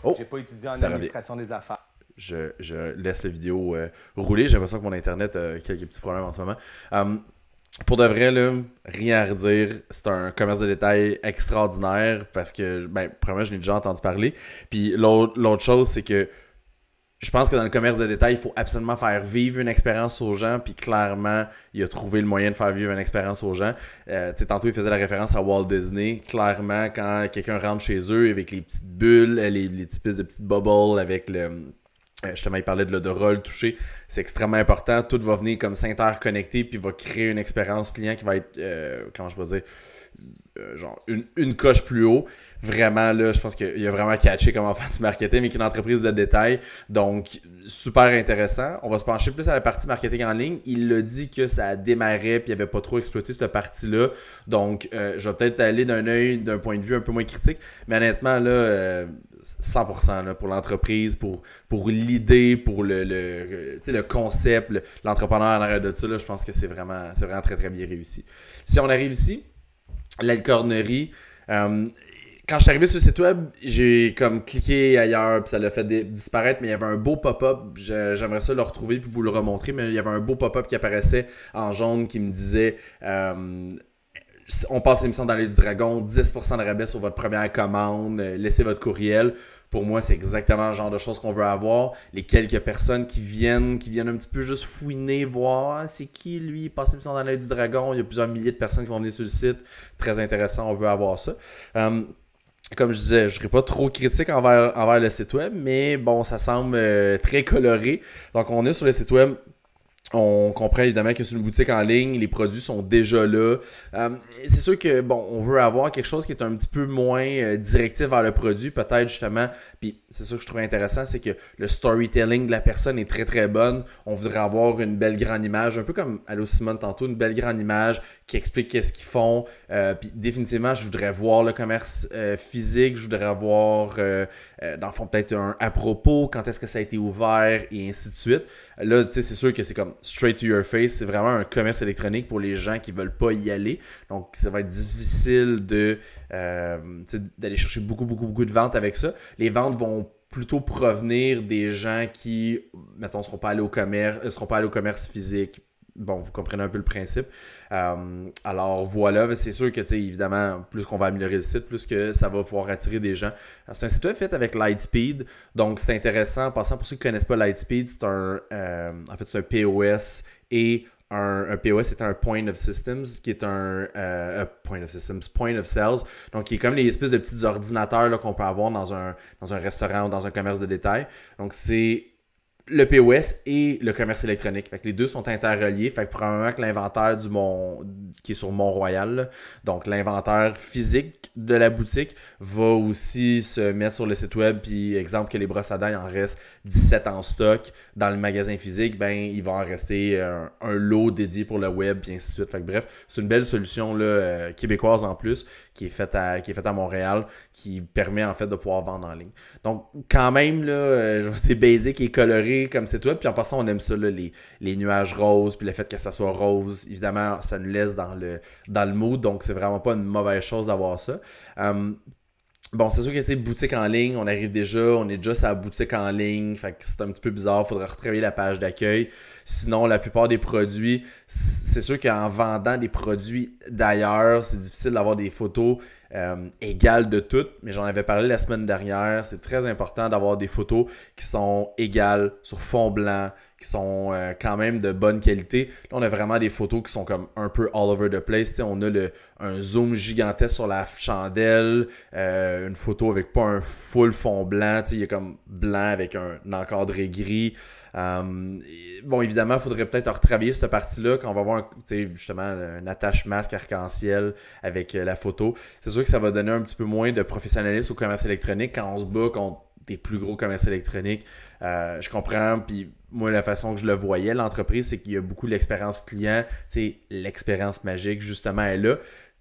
Oh, j'ai pas étudié en administration des affaires je, laisse la vidéo euh, rouler. J'ai l'impression que mon internet a quelques petits problèmes en ce moment. Hum, pour de vrai, rien à redire. C'est un commerce de détail extraordinaire parce que, ben, premièrement, je n'ai déjà entendu parler. Puis l'autre chose, c'est que je pense que dans le commerce de détail, il faut absolument faire vivre une expérience aux gens. Puis clairement, il a trouvé le moyen de faire vivre une expérience aux gens. Euh, sais tantôt, il faisait la référence à Walt Disney. Clairement, quand quelqu'un rentre chez eux avec les petites bulles, les, les pistes de petites bubbles, avec le euh, justement, il parlait de rôle touché. toucher. C'est extrêmement important. Tout va venir comme s'interconnecter, puis va créer une expérience client qui va être, euh, comment je peux dire, euh, genre une, une, coche plus haut vraiment, là, je pense qu'il a vraiment catché comment faire du marketing, mais qu'une une entreprise de détail. Donc, super intéressant. On va se pencher plus à la partie marketing en ligne. Il l'a dit que ça a démarré puis il avait pas trop exploité cette partie-là. Donc, euh, je vais peut-être aller d'un œil, d'un point de vue un peu moins critique. Mais honnêtement, là, 100% euh, pour l'entreprise, pour, pour l'idée, pour le, le, euh, concept, l'entrepreneur en arrière de ça, je pense que c'est vraiment, vraiment très, très bien réussi. Si on arrive ici, l'alcornerie, quand je suis arrivé sur le site web, j'ai comme cliqué ailleurs, puis ça l'a fait disparaître, mais il y avait un beau pop-up. J'aimerais ça le retrouver puis vous le remontrer, mais il y avait un beau pop-up qui apparaissait en jaune qui me disait. Euh, on passe l'émission dans l'œil du Dragon, 10% de rabais sur votre première commande, euh, laissez votre courriel. Pour moi, c'est exactement le genre de choses qu'on veut avoir. Les quelques personnes qui viennent, qui viennent un petit peu juste fouiner, voir ah, c'est qui lui, passer l'émission dans l'œil du dragon. Il y a plusieurs milliers de personnes qui vont venir sur le site. Très intéressant, on veut avoir ça. Euh, comme je disais, je ne serais pas trop critique envers, envers le site web, mais bon, ça semble euh, très coloré. Donc, on est sur le site web. On comprend évidemment que c'est une boutique en ligne, les produits sont déjà là. Euh, c'est sûr que, bon, on veut avoir quelque chose qui est un petit peu moins euh, directif vers le produit, peut-être justement. Puis c'est ça que je trouve intéressant, c'est que le storytelling de la personne est très très bonne. On voudrait avoir une belle grande image, un peu comme Allo Simone tantôt, une belle grande image qui explique qu'est-ce qu'ils font. Euh, puis définitivement, je voudrais voir le commerce euh, physique, je voudrais avoir euh, euh, dans fond, peut-être un à propos, quand est-ce que ça a été ouvert et ainsi de suite. Là, tu sais, c'est sûr que c'est comme straight to your face, c'est vraiment un commerce électronique pour les gens qui veulent pas y aller. Donc, ça va être difficile de d'aller chercher beaucoup, beaucoup, beaucoup de ventes avec ça. Les ventes vont plutôt provenir des gens qui, mettons, seront pas au commerce, euh, seront pas allés au commerce physique. Bon, vous comprenez un peu le principe. Euh, alors voilà, c'est sûr que, tu évidemment, plus qu'on va améliorer le site, plus que ça va pouvoir attirer des gens. C'est un site fait avec Lightspeed, donc c'est intéressant. En passant, pour ceux qui ne connaissent pas Lightspeed, c'est un, euh, en fait, un POS et un, POS est un point of systems, qui est un euh, euh, point of systems, point of sales. Donc, qui est comme les espèces de petits ordinateurs qu'on peut avoir dans un, dans un restaurant ou dans un commerce de détail. Donc, c'est le POS et le commerce électronique. Fait que les deux sont interreliés. Fait que probablement que l'inventaire du Mont... qui est sur Mont-Royal, donc l'inventaire physique de la boutique, va aussi se mettre sur le site web. Puis exemple que les brosses à dents, il en reste 17 en stock dans le magasin physique, ben il va en rester un, lot dédié pour le web, puis ainsi de suite. Fait que bref, c'est une belle solution là, euh, québécoise en plus qui est faite à, qui est à Montréal, qui permet en fait de pouvoir vendre en ligne. Donc, quand même, là, euh, c'est basic et coloré comme c'est tout. Puis en passant, on aime ça, là, les, nuages roses, puis le fait que ça soit rose, évidemment, ça nous laisse dans le, dans le mood. Donc, c'est vraiment pas une mauvaise chose d'avoir ça. Hum, Bon, c'est sûr que, tu boutique en ligne, on arrive déjà, on est déjà sur la boutique en ligne, fait que c'est un petit peu bizarre, faudra retravailler la page d'accueil. Sinon, la plupart des produits, c'est sûr qu'en vendant des produits d'ailleurs, c'est difficile d'avoir des photos euh, de toutes, mais j'en avais parlé la semaine dernière. C'est très important d'avoir des photos qui sont égales sur fond blanc, qui sont euh, quand même de bonne qualité. Là, on a vraiment des photos qui sont comme un peu all over the place. on a le, un zoom gigantesque sur la chandelle, euh, une photo avec pas un full fond blanc. Il y a comme blanc avec un encadré gris. Euh, bon, évidemment, il faudrait peut-être retravailler cette partie-là quand on va voir justement un attache masque arc-en-ciel avec euh, la photo. C'est sûr que ça va donner un petit peu moins de professionnalisme au commerce électronique quand on se bat contre des plus gros commerces électroniques. Euh, je comprends, puis moi, la façon que je le voyais, l'entreprise, c'est qu'il y a beaucoup l'expérience client, l'expérience magique, justement, est là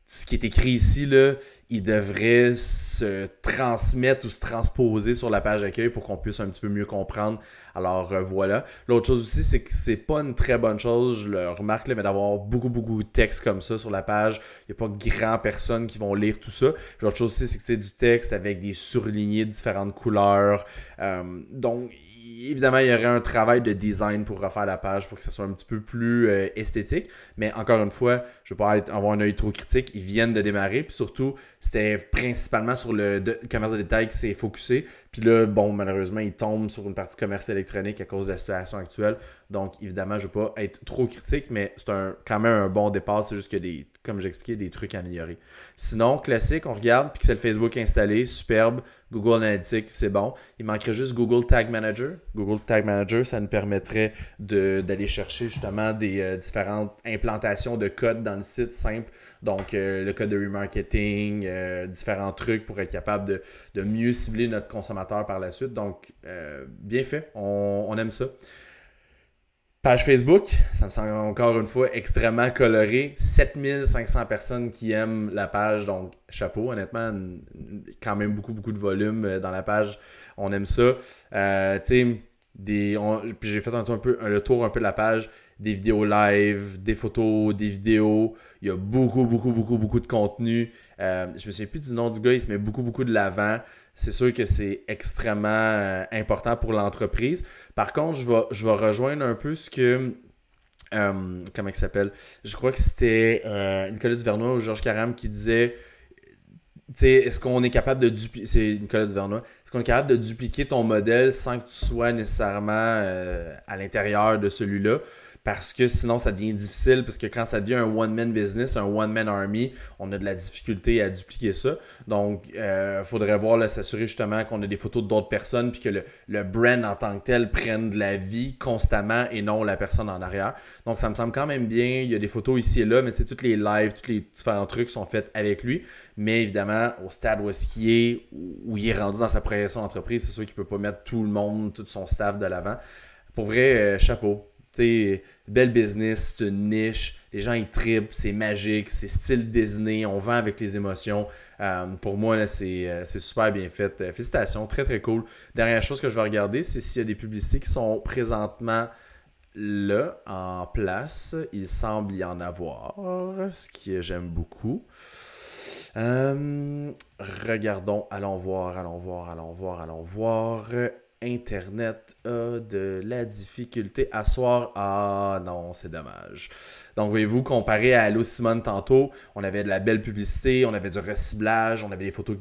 ce qui est écrit ici, là, il devrait se transmettre ou se transposer sur la page d'accueil pour qu'on puisse un petit peu mieux comprendre. Alors euh, voilà. L'autre chose aussi, c'est que c'est pas une très bonne chose, je le remarque, mais d'avoir beaucoup, beaucoup de texte comme ça sur la page. Il n'y a pas grand personne qui vont lire tout ça. L'autre chose aussi, c'est que c'est du texte avec des surlignés de différentes couleurs. Euh, donc, évidemment, il y aurait un travail de design pour refaire la page pour que ça soit un petit peu plus euh, esthétique. Mais encore une fois, je ne veux pas avoir un œil trop critique. Ils viennent de démarrer. Puis surtout, c'était principalement sur le commerce de détail qui s'est focusé. Puis là, bon, malheureusement, il tombe sur une partie commerce électronique à cause de la situation actuelle. Donc, évidemment, je ne veux pas être trop critique, mais c'est quand même un bon départ. C'est juste que, des, comme j'expliquais, des trucs à améliorer. Sinon, classique, on regarde, puis c'est le Facebook installé, superbe. Google Analytics, c'est bon. Il manquerait juste Google Tag Manager. Google Tag Manager, ça nous permettrait d'aller chercher justement des euh, différentes implantations de code dans le site simple donc, euh, le code de remarketing, euh, différents trucs pour être capable de, mieux cibler notre consommateur par la suite. Donc, euh, bien fait, on, aime ça. Page Facebook, ça me semble encore une fois extrêmement coloré. 7500 personnes qui aiment la page, donc chapeau, honnêtement, quand même beaucoup, beaucoup de volume dans la page. On aime ça. tu sais, j'ai fait un, le tour un peu de la page des vidéos live, des photos, des vidéos. Il y a beaucoup, beaucoup, beaucoup, beaucoup de contenu. Euh, je me souviens plus du nom du gars, il se met beaucoup, beaucoup de l'avant. C'est sûr que c'est extrêmement euh, important pour l'entreprise. Par contre, je vais, je vais rejoindre un peu ce que. Euh, comment il s'appelle Je crois que c'était euh, Nicolas vernois ou Georges Caram qui disait est-ce qu'on est capable de dupliquer, c'est Nicolas Duvernois, est-ce qu'on est capable de dupliquer ton modèle sans que tu sois nécessairement à l'intérieur de celui-là? parce que sinon ça devient difficile parce que quand ça devient un one man business, un one man army, on a de la difficulté à dupliquer ça. Donc il euh, faudrait voir s'assurer justement qu'on a des photos d'autres personnes puis que le, le, brand en tant que tel prenne de la vie constamment et non la personne en arrière. Donc ça me semble quand même bien, il y a des photos ici et là, mais tu sais toutes les lives, tous les différents trucs sont faits avec lui, mais évidemment au stade où est-ce qu'il est où il est rendu dans sa progression d'entreprise, c'est sûr qu'il ne peut pas mettre tout le monde, tout son staff de l'avant. Pour vrai, euh, chapeau sais, belle business, c'est une niche, les gens ils tripent, c'est magique, c'est style Disney, on vend avec les émotions. Euh, pour moi, euh, c'est super bien fait. Euh, félicitations, très très cool. Dernière chose que je vais regarder, c'est s'il y a des publicités qui sont présentement là, en place. Il semble y en avoir, ce que j'aime beaucoup. regardons, allons voir, allons voir, allons voir, allons voir. Internet a de la difficulté à soir. Ah non, c'est dommage. Donc, voyez-vous, comparé à Allo Simone tantôt, on avait de la belle publicité, on avait du reciblage, on avait des photos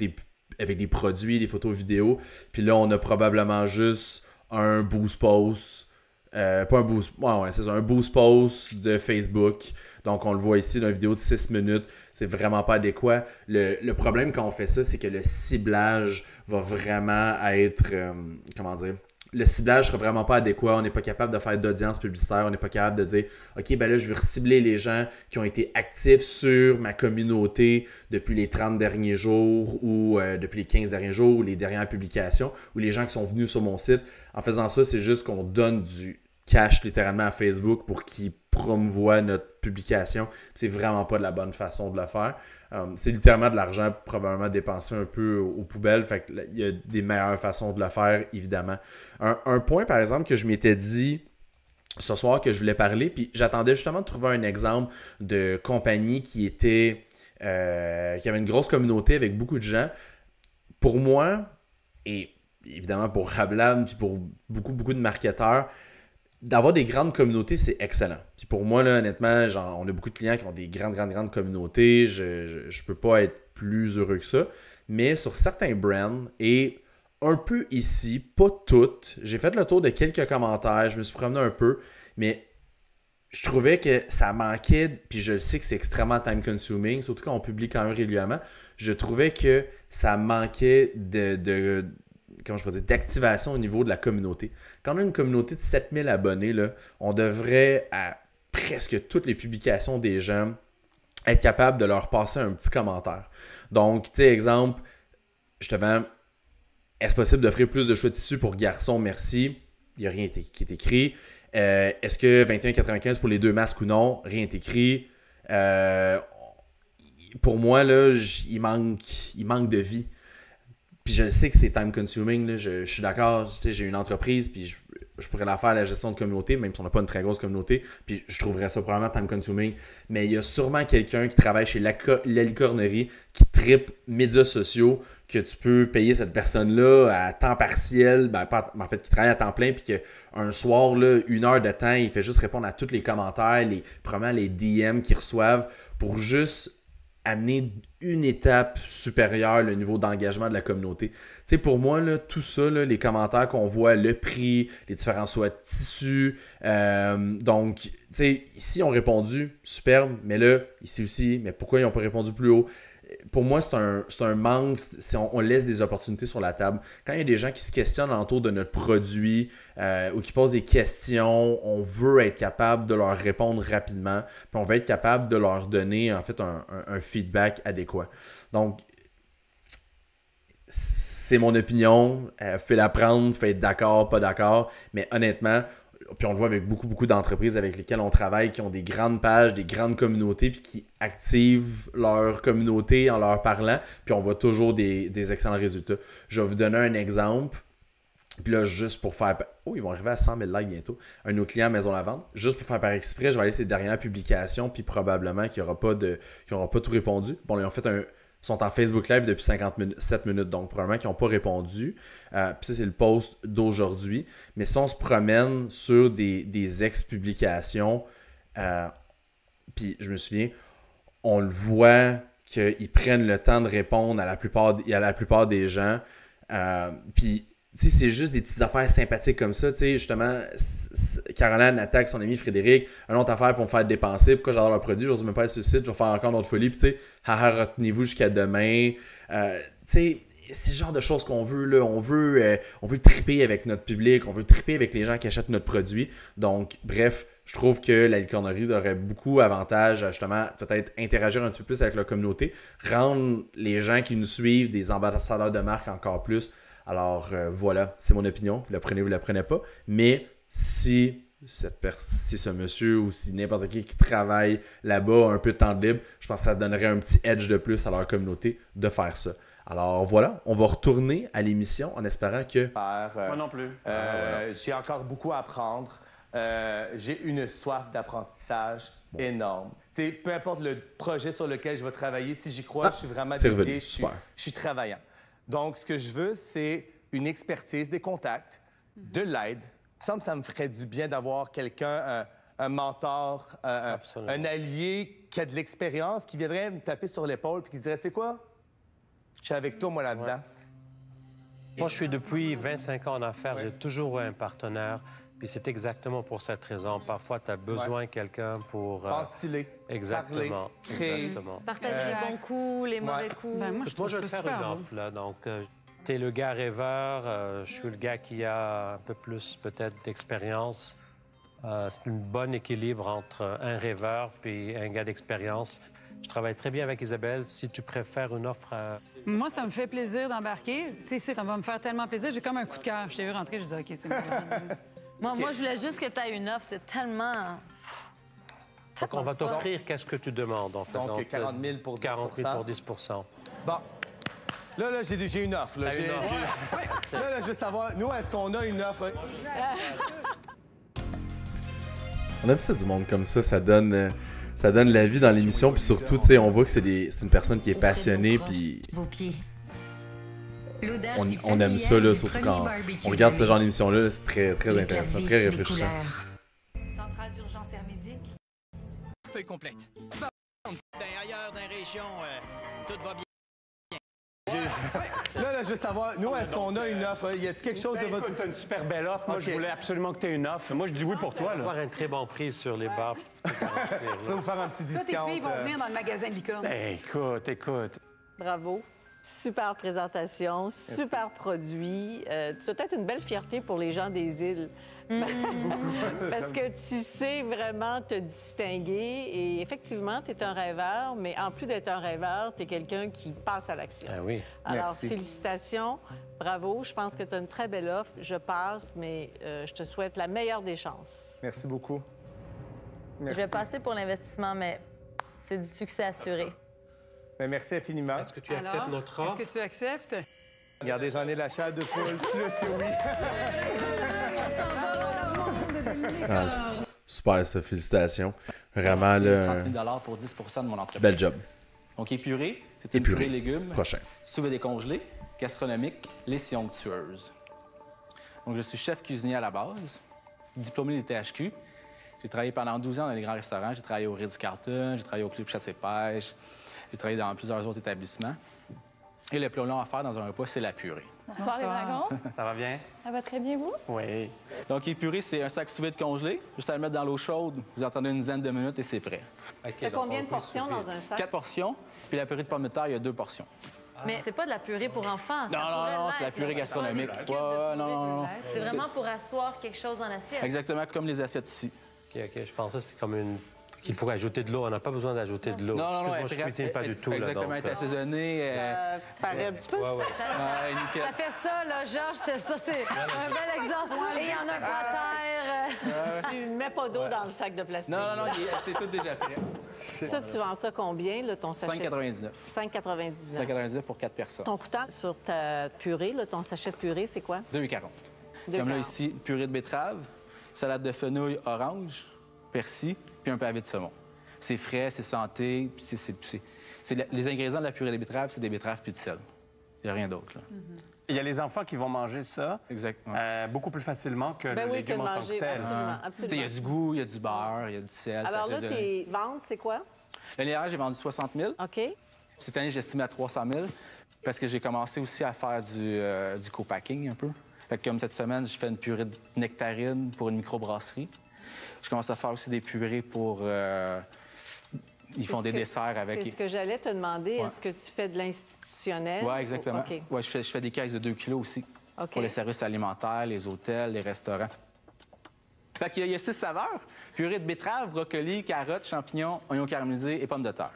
avec des, produits, des photos vidéo. Puis là, on a probablement juste un boost post. Euh, pas un boost, ouais, c'est un boost post de Facebook. Donc, on le voit ici, dans vidéo de 6 minutes. C'est vraiment pas adéquat. Le, le problème quand on fait ça, c'est que le ciblage va vraiment être, euh, comment dire, le ciblage sera vraiment pas adéquat, on n'est pas capable de faire d'audience publicitaire, on n'est pas capable de dire OK, ben là, je vais cibler les gens qui ont été actifs sur ma communauté depuis les 30 derniers jours ou euh, depuis les 15 derniers jours ou les dernières publications ou les gens qui sont venus sur mon site. En faisant ça, c'est juste qu'on donne du cash littéralement à Facebook pour qu'ils promouvoient notre publication. C'est vraiment pas de la bonne façon de le faire. Euh, c'est littéralement de l'argent probablement dépensé un peu aux, poubelles. il y a des meilleures façons de le faire, évidemment. Un, point, par exemple, que je m'étais dit ce soir que je voulais parler, puis j'attendais justement de trouver un exemple de compagnie qui était. Euh, qui avait une grosse communauté avec beaucoup de gens. Pour moi, et évidemment pour Rablam, puis pour beaucoup, beaucoup de marketeurs, d'avoir des grandes communautés, c'est excellent. Puis pour moi, là, honnêtement, genre, on a beaucoup de clients qui ont des grandes, grandes, grandes communautés. Je ne peux pas être plus heureux que ça. Mais sur certains brands et un peu ici, pas toutes, j'ai fait le tour de quelques commentaires, je me suis promené un peu, mais je trouvais que ça manquait, puis je sais que c'est extrêmement time consuming, surtout quand on publie quand même régulièrement, je trouvais que ça manquait de, de, comment je peux dire, d'activation au niveau de la communauté. Quand on a une communauté de 7000 abonnés, là, on devrait, à presque toutes les publications des gens, être capable de leur passer un petit commentaire. Donc, tu sais, exemple, justement, est-ce possible d'offrir plus de choix de tissu pour garçons? Merci. Il n'y a rien qui est écrit. Euh, est-ce que 21,95 pour les deux masques ou non? Rien n'est écrit. Euh, pour moi, là, il manque, il manque de vie. Puis je sais que c'est time consuming, je, suis d'accord, j'ai une entreprise, puis je, pourrais la faire à la gestion de communauté, même si on n'a pas une très grosse communauté, puis je trouverais ça probablement time consuming. Mais il y a sûrement quelqu'un qui travaille chez la, qui tripe médias sociaux, que tu peux payer cette personne-là à temps partiel, ben, en fait, qui travaille à temps plein, puis qu'un soir, là, une heure de temps, il fait juste répondre à tous les commentaires, les, probablement les DM qu'ils reçoivent, pour juste amener une étape supérieure le niveau d'engagement de la communauté. Tu pour moi, tout ça, les commentaires qu'on voit, le prix, les différents soins tissus, euh, donc, tu sais, ici, ils ont répondu, superbe, mais là, ici aussi, mais pourquoi ils n'ont pas répondu plus haut? pour moi, c'est un, un, manque si on, laisse des opportunités sur la table. Quand il y a des gens qui se questionnent autour de notre produit euh, ou qui posent des questions, on veut être capable de leur répondre rapidement, puis on veut être capable de leur donner en fait un, feedback adéquat. Donc, c'est mon opinion, euh, Faites la prendre, fais être d'accord, pas d'accord, mais honnêtement, puis on le voit avec beaucoup, beaucoup d'entreprises avec lesquelles on travaille, qui ont des grandes pages, des grandes communautés, puis qui activent leur communauté en leur parlant, puis on voit toujours des, excellents résultats. Je vais vous donner un exemple. Puis là, juste pour faire. Oh, ils vont arriver à 100 000 likes bientôt. Un de nos clients Maison la vente. Juste pour faire par exprès, je vais aller ces dernières publications, puis probablement qu'il n'y aura pas de. aura pas tout répondu. Bon, ils ont fait un, sont en Facebook Live depuis 57 minutes, donc probablement qu'ils n'ont pas répondu. Euh, puis ça, c'est le post d'aujourd'hui. Mais si on se promène sur des, ex-publications, euh, puis je me souviens, on le voit qu'ils prennent le temps de répondre à la plupart, à la plupart des gens. Euh, puis c'est juste des petites affaires sympathiques comme ça. Tu justement, Caroline attaque son ami Frédéric. Une autre affaire pour me faire dépenser. Pourquoi j'adore leur produit? J'ose même pas le suicide. Je vais faire encore une autre folie. Puis, haha, retenez-vous jusqu'à demain. Euh, c'est le genre de choses qu'on veut on veut euh, on veut triper avec notre public, on veut triper avec les gens qui achètent notre produit. Donc bref, je trouve que la licornerie aurait beaucoup avantage justement peut-être interagir un petit peu plus avec la communauté, rendre les gens qui nous suivent des ambassadeurs de marque encore plus alors euh, voilà, c'est mon opinion. Vous la prenez, vous la prenez pas. Mais si ce monsieur ou si n'importe qui qui travaille là-bas a un peu de temps libre, je pense que ça donnerait un petit edge de plus à leur communauté de faire ça. Alors voilà, on va retourner à l'émission en espérant que. Moi non plus. Ah, euh, j'ai encore beaucoup à apprendre. Euh, j'ai une soif d'apprentissage énorme. peu importe le projet sur lequel je vais travailler, si j'y crois, ah, je suis vraiment dédié, je suis travaillant. Donc, ce que je veux, c'est une expertise, des contacts, de mhm. l'aide. Ça me, ça me ferait du bien d'avoir quelqu'un, un, mentor, euh, un, allié qui a de l'expérience, qui viendrait me taper sur l'épaule et qui dirait, tu sais quoi, je suis avec toi, moi, là-dedans. Moi, je suis depuis 25 ans en affaires, j'ai toujours un partenaire puis c'est exactement pour cette raison. Parfois, tu as besoin de quelqu'un pour... Euh, Ventiler, exactement, Partager les bons euh, coups, les mauvais coups. Ben, moi, je, moi, je vais une offre, hein. Donc, euh, tu es le gars rêveur. je suis le gars qui a un peu plus, peut-être, d'expérience. c'est un bon équilibre entre un rêveur puis un gars d'expérience. Je travaille très bien avec Isabelle. Si tu préfères une offre Moi, ça me fait plaisir d'embarquer. Ça va me faire tellement plaisir. J'ai comme un coup de cœur. Je t'ai vu rentrer, je dis OK, c'est Moi, moi je voulais juste que tu aies une offre. C'est tellement. Faut on va t'offrir qu'est-ce que tu demandes, en fait. Donc, 40 000 pour 10 40 000 pour 10 Bon. Là, là, j'ai une offre. Là, là, là, je veux savoir, nous, est-ce qu'on a une offre? on aime ça du monde comme ça, ça donne euh, ça donne la vie dans l'émission, puis surtout, tu sais, on voit que c'est une personne qui est passionnée, puis... Vos pieds on, aime ça, là, surtout quand on regarde ce genre d'émission-là, c'est très, très intéressant, très réfléchissant. Centrale d'urgence hermétique. Feuille complète. D'ailleurs, dans les région, euh, tout va bien. Là, là, je veux savoir, nous, est-ce qu'on a une euh, offre? Y a-tu quelque chose de ben, votre... Tu as une super belle offre. Moi, je voulais absolument que tu aies une offre. Moi, je dis oui pour toi, là. avoir un très bon prix sur les bars. Je peux vous faire un petit discount. Toutes tes filles vont euh. venir dans le magasin de licorne. Ben, écoute, écoute. Bravo. Super présentation, super produit. Euh, tu as peut-être une belle fierté pour les gens des îles. Mm. Parce que tu sais vraiment te distinguer et effectivement, tu es un rêveur, mais en plus d'être un rêveur, tu es quelqu'un qui passe à l'action. Ah oui. Alors, félicitations, bravo, je pense que tu as une très belle offre. Je passe, mais euh, je te souhaite la meilleure des chances. Merci beaucoup. Je vais passer pour l'investissement, mais c'est du succès assuré. Ben, merci infiniment. Est-ce que tu acceptes notre offre? Est-ce que tu acceptes? Regardez, j'en ai l'achat de poule, plus que oui. Ah, super, ça. Félicitations. Vraiment, le. pour 10 de mon entreprise. Bel job. Donc, épuré, c'est une purée légumes. Prochain. des congelés. gastronomique, les tueuses. Donc, je suis chef cuisinier à la base, diplômé du THQ. J'ai travaillé pendant 12 ans dans les grands restaurants. J'ai travaillé au Ritz-Carlton, j'ai travaillé au Club Chasse et Pêche, j'ai travaillé dans plusieurs autres établissements. Et le plus long à faire dans un repas, c'est la purée. les dragons. Ça va bien? Ça va très bien, vous? Oui. Donc, les purées, c'est un sac sous vide congelé. Juste à le mettre dans l'eau chaude, vous attendez une dizaine de minutes et c'est prêt. Il y combien de portions dans un sac? Quatre portions. Puis la purée de pommes de terre, il y a deux portions. Mais c'est pas de la purée pour enfants. Non, non, non, c'est la purée gastronomique. Pas, non, C'est vraiment pour asseoir quelque chose dans l'assiette. Exactement comme les assiettes ici. OK, OK. Je pensais que c'était comme une qu'il faut ajouter de l'eau. On n'a pas besoin d'ajouter de l'eau. Non, non, non, Excuse-moi, je ne cuisine pas du tout. Exactement, là, est euh. assaisonné. Euh, ça paraît un petit peu. Ouais, Ça, fait ça, là, Georges, c'est ça. C'est un bel exemple. il y en a pas ah, terre. Euh, tu mets pas d'eau dans le sac de plastique. Non, non, non, c'est tout déjà fait. Ça, tu vends ça combien, là, ton sachet? 5,99. 5,99. pour 4 personnes. Ton coûtant sur ta purée, là, ton sachet de purée, c'est quoi? 2,40. Comme là, ici, purée de betterave, salade de fenouil orange, persil, puis un pavé de saumon. C'est frais, c'est santé, c'est les ingrédients de la purée des betteraves, c'est des betteraves puis du sel. Il n'y a rien d'autre. Mm-hmm. Il y a les enfants qui vont manger ça euh, beaucoup plus facilement que ben le légume en tant que tel. Absolument, absolument. Ah. Il y a du goût, il y a du beurre, il y a du sel. Alors là, tes ventes, c'est quoi? L'année j'ai vendu 60 000. OK. Cette année, j'estime à 300 000 parce que j'ai commencé aussi à faire du, co-packing euh, copacking un peu. Fait que comme cette semaine, je fais une purée de nectarine pour une microbrasserie. Je commence à faire aussi des purées pour. Euh, ils font des desserts avec. C'est ce que j'allais te demander. Est-ce que tu fais de l'institutionnel? Oui, exactement. je, fais, des caisses de 2 kilos aussi pour les services alimentaires, les hôtels, les restaurants. Fait y, a six saveurs. Purée de betterave, brocoli, carottes, champignons, oignons caramélisés et pommes de terre.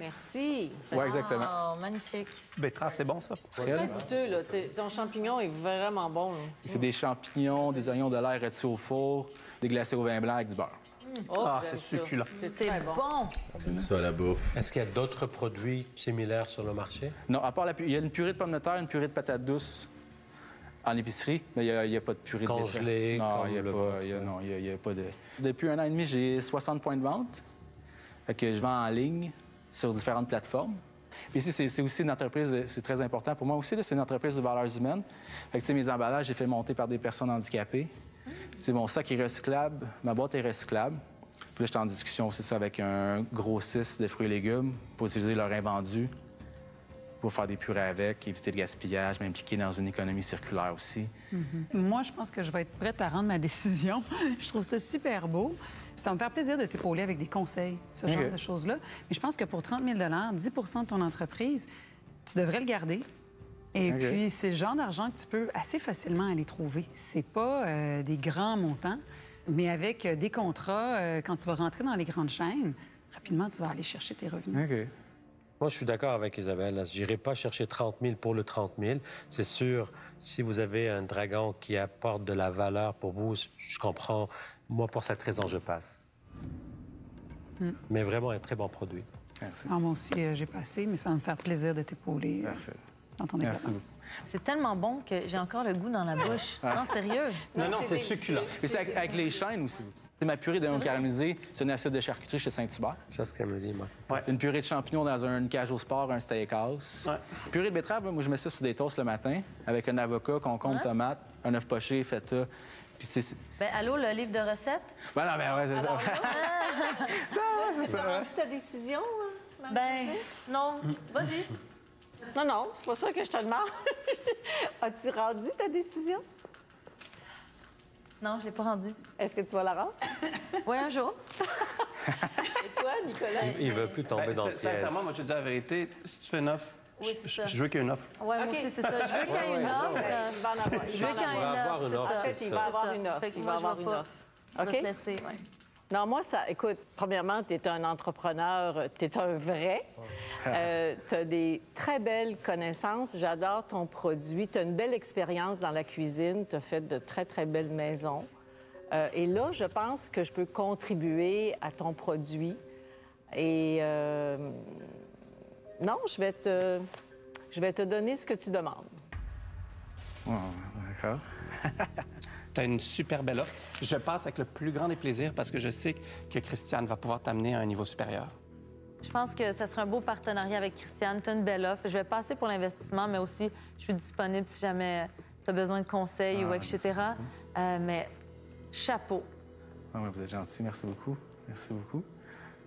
Merci. Oui, exactement. Oh, magnifique. Betterave, c'est bon, ça? C'est très goûteux, là. Ton champignon est vraiment bon. C'est des champignons, des oignons de l'air rôtis au four, des glacés au vin blanc avec du beurre. Mmh. Oh, ah, c'est succulent. C'est bon. C'est Ça, la bouffe. Est-ce qu'il y a d'autres produits similaires sur le marché? Non, à part la Il y a une purée de pommes de terre, une purée de patates douces en épicerie, mais il n'y a, pas de purée de Congelé, de Non, il n'y a, pas de... Depuis un an et demi, j'ai 60 points de vente. que je vends en ligne sur différentes plateformes. ici, c'est aussi une entreprise, c'est très important pour moi aussi, c'est une entreprise de valeurs humaines. mes emballages, j'ai fait monter par des personnes handicapées. C'est mon sac est recyclable, ma boîte est recyclable. Puis là, j'étais en discussion aussi ça avec un grossiste de fruits et légumes pour utiliser leur invendu pour faire des purées avec, éviter le gaspillage, m'impliquer dans une économie circulaire aussi. Mm-hmm. Moi, je pense que je vais être prête à rendre ma décision. je trouve ça super beau. Ça me fait plaisir de t'épauler avec des conseils, ce genre de choses-là. Mais je pense que pour 30 000 10 de ton entreprise, tu devrais le garder, et puis, c'est le genre d'argent que tu peux assez facilement aller trouver. C'est pas euh, des grands montants, mais avec euh, des contrats, euh, quand tu vas rentrer dans les grandes chaînes, rapidement, tu vas aller chercher tes revenus. OK. Moi, je suis d'accord avec Isabelle. Je n'irai pas chercher 30 000 pour le 30 000. C'est sûr, si vous avez un dragon qui apporte de la valeur pour vous, je comprends. Moi, pour cette raison, je passe. Hmm. Mais vraiment, un très bon produit. Merci. Ah, moi aussi, j'ai passé, mais ça va me faire plaisir de t'épauler. Parfait. C'est tellement bon que j'ai encore le goût dans la bouche. Ah. Non, sérieux. Non, non, c'est succulent. Mais c'est avec, les chaînes aussi. C'est ma purée d'oignons caramélisé, c'est une assiette de charcuterie chez Saint-Hubert. Ça, c'est caramélisé, moi. Une purée de champignons dans un, cajou sport, un steakhouse. Purée de betterave, moi, je mets ça sur des toasts le matin avec un avocat, concombre, tomate, un œuf poché, feta. Puis c'est... Ben, allô, le livre de recettes? Ben non, ben ouais, c'est ça. Hein? non, c'est ça. C'est ta décision? ben, non, vas-y. Non, non, c'est pas ça que je te demande. As-tu rendu ta décision? Non, je l'ai pas rendu. Est-ce que tu vas la rendre? oui, un jour. Et toi, Nicolas? Il, ne veut plus tomber ben, dans le piège. Sincèrement, moi, je te dis la vérité. Si tu fais neuf, je, veux qu'il y ait une offre. Oui, moi aussi, c'est ça. Je veux qu'il y ait une offre. Ben, je veux qu'il y ait une offre. En fait, il va avoir une offre. Il va avoir une offre. OK. Je te laisser, non, moi, ça. Écoute, premièrement, tu es un entrepreneur, tu es un vrai. Oh. Euh, tu as des très belles connaissances. J'adore ton produit. Tu as une belle expérience dans la cuisine. Tu as fait de très, très belles maisons. Euh, et là, je pense que je peux contribuer à ton produit. Et euh, non, je vais, te... je vais te donner ce que tu demandes. Oh, d'accord. tu une super belle offre. Je passe avec le plus grand des plaisirs parce que je sais que Christiane va pouvoir t'amener à un niveau supérieur. Je pense que ça sera un beau partenariat avec Christiane. Tu une belle offre. Je vais passer pour l'investissement, mais aussi, je suis disponible si jamais tu as besoin de conseils ou ah, etc. Euh, mais chapeau. Ah vous êtes gentil. Merci beaucoup. Merci beaucoup.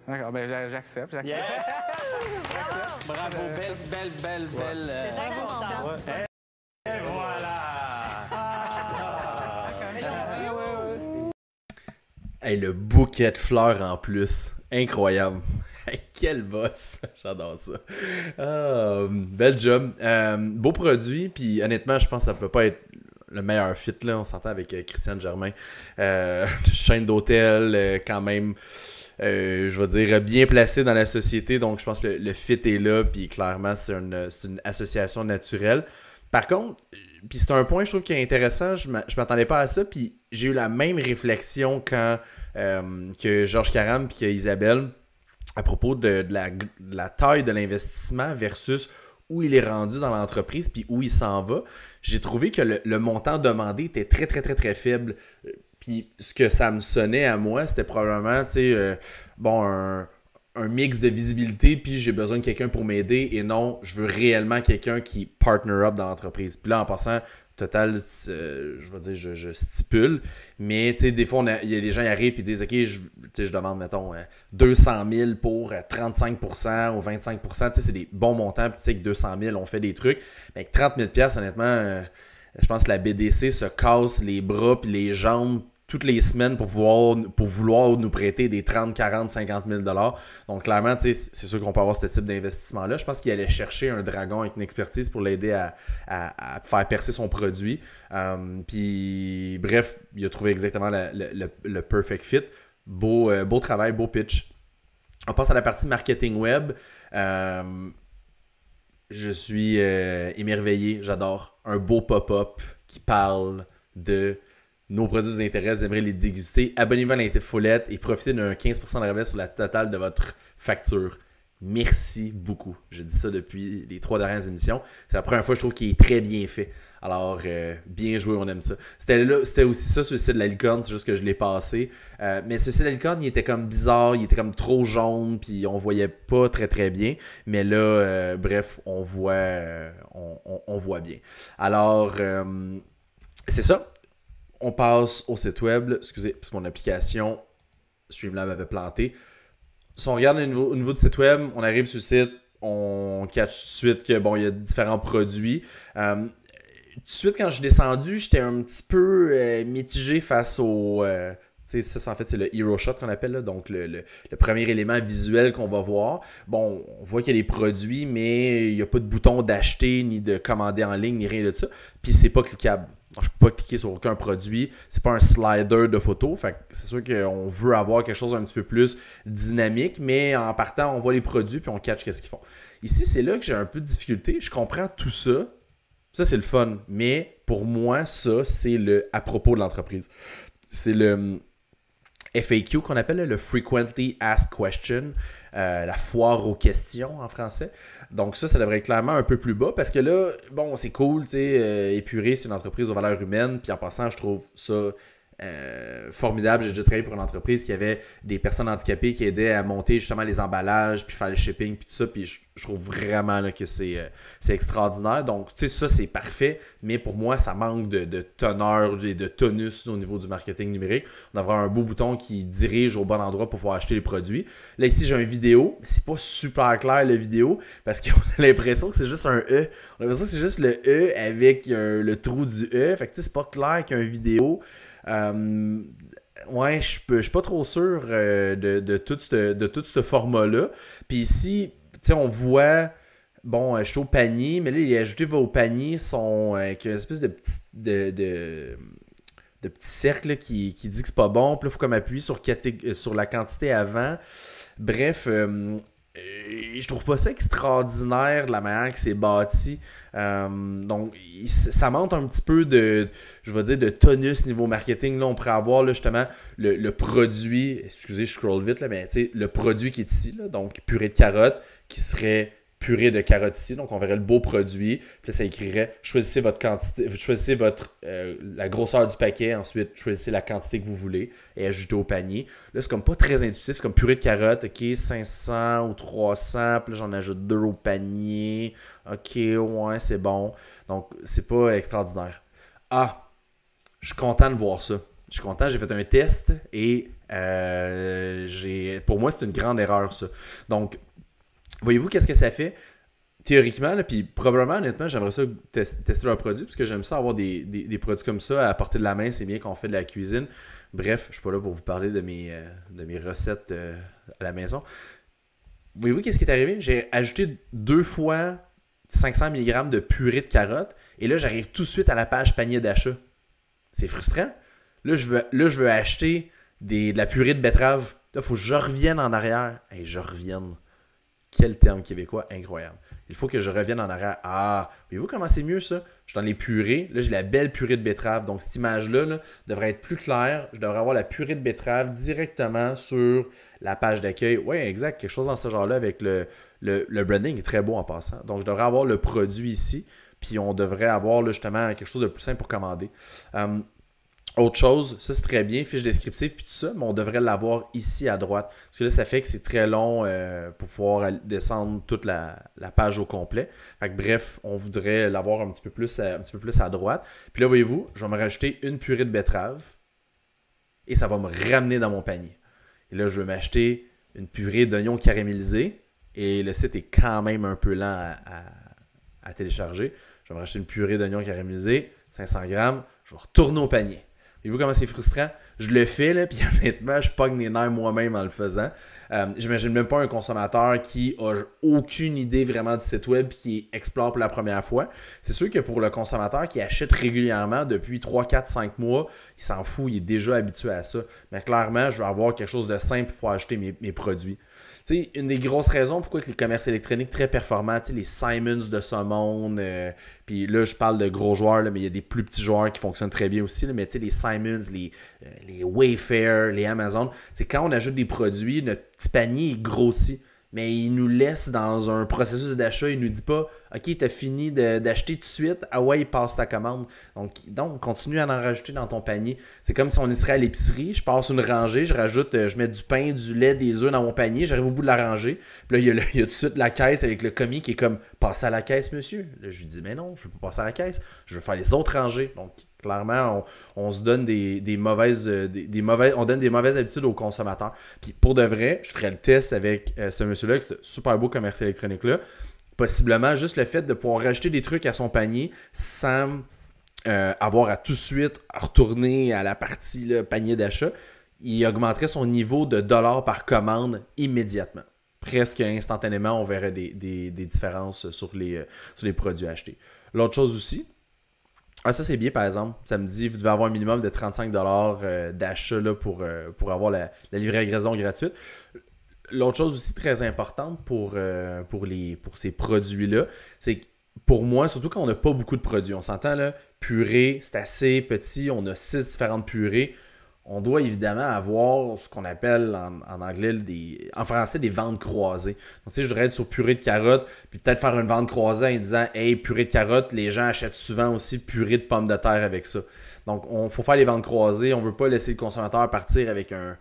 D'accord, ben, j'accepte, Bravo! Bravo, belle, belle, belle, belle. Euh, et le bouquet de fleurs en plus. Incroyable. quel boss. J'adore ça. Euh, belle bel job. Euh, beau produit. Puis honnêtement, je pense que ça peut pas être le meilleur fit. Là. On s'entend avec euh, Christiane Germain. chaîne d'hôtel, quand même. je vais dire, bien placé dans la société. Donc, je pense que le, fit est là, puis clairement, c'est une, une, association naturelle. Par contre, puis c'est un point, je trouve, qui est intéressant. Je m'attendais pas à ça. Puis j'ai eu la même réflexion quand euh, que Georges Caram puis Isabelle à propos de, la, taille de l'investissement versus où il est rendu dans l'entreprise puis où il s'en va. J'ai trouvé que le, montant demandé était très, très, très, très faible. Euh, puis ce que ça me sonnait à moi, c'était probablement, tu sais, euh, bon, un un mix de visibilité, puis j'ai besoin de quelqu'un pour m'aider, et non, je veux réellement quelqu'un qui partner up dans l'entreprise. Puis là, en passant, total, euh, je vais dire, je, stipule, mais tu sais, des fois, il y a des gens qui arrivent et disent, OK, je, demande, mettons, 200 euh, 000 pour 35 euh, ou 25 tu sais, c'est des bons montants, puis tu sais, que 200 000, on fait des trucs, mais avec 30 000 honnêtement, je pense que la BDC se casse les bras puis les jambes toutes les semaines pour pour vouloir nous prêter des 30, 40, 50 000 dollars. Donc clairement, c'est sûr qu'on peut avoir ce type d'investissement-là. Je pense qu'il allait chercher un dragon avec une expertise pour l'aider à, faire percer son produit. Euh, puis bref, il a trouvé exactement le, perfect fit. Beau, euh, beau travail, beau pitch. On passe à la partie marketing web. Euh, je suis émerveillé, j'adore. Un beau pop-up qui parle de nos produits vous intéressent, j'aimerais les déguster. Abonnez-vous à l'interfolette et profitez d'un 15% de rabais sur la totale de votre facture. Merci beaucoup. Je dis ça depuis les trois dernières émissions. C'est la première fois, que je trouve, qu'il est très bien fait. Alors, euh, bien joué, on aime ça. C'était aussi ça, sur le de la c'est juste que je l'ai passé. Euh, mais ce site de la il était comme bizarre, il était comme trop jaune, puis on voyait pas très très bien. Mais là, euh, bref, on voit, on, voit bien. Alors, c'est ça on passe au site web, excusez, c'est mon application Streamlab avait planté. Si on regarde au niveau, du site web, on arrive sur le site, on catch tout de suite que bon, il y a différents produits. Euh, tout de suite, quand je suis descendu, j'étais un petit peu euh, mitigé face au. Euh, tu sais, ça, en fait, c'est le hero shot qu'on appelle, donc le, premier élément visuel qu'on va voir. Bon, on voit qu'il y a des produits, mais il n'y a pas de bouton d'acheter, ni de commander en ligne, ni rien de ça. Puis c'est pas cliquable je ne peux pas cliquer sur aucun produit. C'est pas un slider de photo. c'est sûr qu'on veut avoir quelque chose d'un petit peu plus dynamique, mais en partant, on voit les produits puis on catch qu'est-ce qu'ils font. Ici, c'est là que j'ai un peu de difficulté. Je comprends tout ça. Ça, c'est le fun. Mais pour moi, ça, c'est le à propos de l'entreprise. C'est le hum, FAQ qu'on appelle le Frequently Asked Question, euh, la foire aux questions en français. Donc ça, ça devrait être clairement un peu plus bas parce que là, bon, c'est cool, tu sais, euh, épuré, c'est une entreprise aux valeurs humaines. Puis en passant, je trouve ça euh, formidable. J'ai déjà travaillé pour une entreprise qui avait des personnes handicapées qui aidaient à monter justement les emballages, puis faire le shipping, puis tout ça. Puis je, trouve vraiment que euh, c'est extraordinaire. Donc, tu sais, ça, c'est parfait. Mais pour moi, ça manque de, de teneur et de tonus au niveau du marketing numérique. On avoir un beau bouton qui dirige au bon endroit pour pouvoir acheter les produits. Là, ici, j'ai une vidéo. Mais c'est pas super clair, la vidéo, parce qu'on a l'impression que c'est juste un E. On a l'impression que c'est juste le E avec euh, le trou du E. Fait que, tu sais, c'est pas clair qu'un vidéo. Euh, ouais, je ne suis pas trop sûr euh, de, tout ce, de format-là. Puis ici, on voit. Bon, euh, je suis au panier, mais là, il a ajouté au panier sont avec une espèce de petit. de, de qui, dit que c'est pas bon. Puis là, il faut comme appuyer sur, sur la quantité avant. Bref, je trouve pas ça extraordinaire de la manière que c'est bâti. Euh, donc, ça monte un petit peu de, je vais dire, de tonus niveau marketing. Là, on pourrait avoir justement le, produit, excusez, je scroll vite, là, mais le produit qui est ici, donc purée de carottes, qui serait purée de ici. Donc, on verrait le beau produit. Puis là, ça écrirait choisissez votre quantité, choisissez votre, euh, la grosseur du paquet. Ensuite, choisissez la quantité que vous voulez et ajoutez au panier. Là, c'est comme pas très intuitif. C'est comme purée de carottes. OK, 500 ou 300. Puis là, j'en ajoute deux au panier. OK, ouais, c'est bon. Donc, c'est pas extraordinaire. Ah, je suis content de voir ça. Je suis content, j'ai fait un test et euh, j'ai. Pour moi, c'est une grande erreur, ça. Donc, voyez-vous qu'est-ce que ça fait? Théoriquement, puis probablement, honnêtement, j'aimerais ça tester un produit parce que j'aime ça avoir des, produits comme ça à portée de la main. C'est bien qu'on fait de la cuisine. Bref, je suis pas là pour vous parler de mes, euh, de mes recettes euh, à la maison. Voyez-vous qu'est-ce qui est arrivé? J'ai ajouté deux fois 500 mg de purée de carottes, et là, j'arrive tout de suite à la page panier d'achat. C'est frustrant. Là, je veux, là, je veux acheter des, de la purée de betterave. Là, il faut que je revienne en arrière. Et je revienne. Quel terme québécois incroyable. Il faut que je revienne en arrière. Ah, voyez-vous comment c'est mieux ça? Je suis dans les purées. Là, j'ai la belle purée de betterave. Donc, cette image-là devrait être plus claire. Je devrais avoir la purée de betterave directement sur la page d'accueil. Oui, exact. Quelque chose dans ce genre-là avec le, le, branding est très beau en passant. Donc, je devrais avoir le produit ici. Puis, on devrait avoir justement quelque chose de plus simple pour commander. Euh, autre chose, ça c'est très bien, fiche descriptive puis tout ça, mais on devrait l'avoir ici à droite. Parce que là, ça fait que c'est très long euh, pour pouvoir descendre toute la, page au complet. Fait que, bref, on voudrait l'avoir un petit peu plus à, euh, un petit peu plus à droite. Puis là, voyez-vous, je vais me rajouter une purée de betterave et ça va me ramener dans mon panier. Et là, je vais m'acheter une purée d'oignons caramélisés et le site est quand même un peu lent à, télécharger. Je vais me racheter une purée d'oignons caramélisés, 500 grammes, je vais retourner au panier. Et vous comment c'est frustrant? Je le fais, là, puis honnêtement, je pogne les nerfs moi-même en le faisant. Euh, J'imagine même pas un consommateur qui a aucune idée vraiment du site web et qui explore pour la première fois. C'est sûr que pour le consommateur qui achète régulièrement depuis 3, 4, 5 mois, il s'en fout, il est déjà habitué à ça. Mais clairement, je veux avoir quelque chose de simple pour acheter mes produits une des grosses raisons pourquoi que les commerces électroniques très performants, les Simons de ce monde, euh, puis là je parle de gros joueurs, mais il y a des plus petits joueurs qui fonctionnent très bien aussi, mais les Simons, les, euh, les Wayfair, les Amazon, c'est quand on ajoute des produits, notre petit panier grossit mais il nous laisse dans un processus d'achat. Il nous dit pas, OK, tu as fini d'acheter tout de suite. Ah ouais, il passe ta commande. Donc, donc, continue à en rajouter dans ton panier. C'est comme si on y serait à l'épicerie. Je passe une rangée, je rajoute, euh, je mets du pain, du lait, des œufs dans mon panier. J'arrive au bout de la rangée. Puis là, il y, a tout de suite la caisse avec le commis qui est comme, passe à la caisse, monsieur. Là, je lui dis, mais non, je ne veux pas passer à la caisse. Je veux faire les autres rangées. Donc, Clairement, on, se donne des, mauvaises, euh, des, on donne des mauvaises habitudes aux consommateurs. Puis pour de vrai, je ferais le test avec euh, ce monsieur-là, ce super beau commerce électronique là. Possiblement, juste le fait de pouvoir racheter des trucs à son panier sans euh, avoir à tout de suite retourner à la partie panier d'achat, il augmenterait son niveau de dollars par commande immédiatement presque instantanément, on verrait des, différences sur les, sur les produits achetés. L'autre chose aussi, ah, ça, c'est bien, par exemple. Ça me dit, vous devez avoir un minimum de 35 dollars euh, d'achat pour, euh, pour avoir la, livraison gratuite. L'autre chose aussi très importante pour, euh, pour, les, pour ces produits-là, c'est que pour moi, surtout quand on n'a pas beaucoup de produits, on s'entend là, purée, c'est assez petit, on a six différentes purées on doit évidemment avoir ce qu'on appelle en, anglais, des, en français, des ventes croisées. Donc, tu sais, je voudrais être sur purée de carottes, puis peut-être faire une vente croisée en disant Hey, purée de carottes, les gens achètent souvent aussi purée de pommes de terre avec ça. Donc, on faut faire les ventes croisées. On ne veut pas laisser le consommateur partir avec un,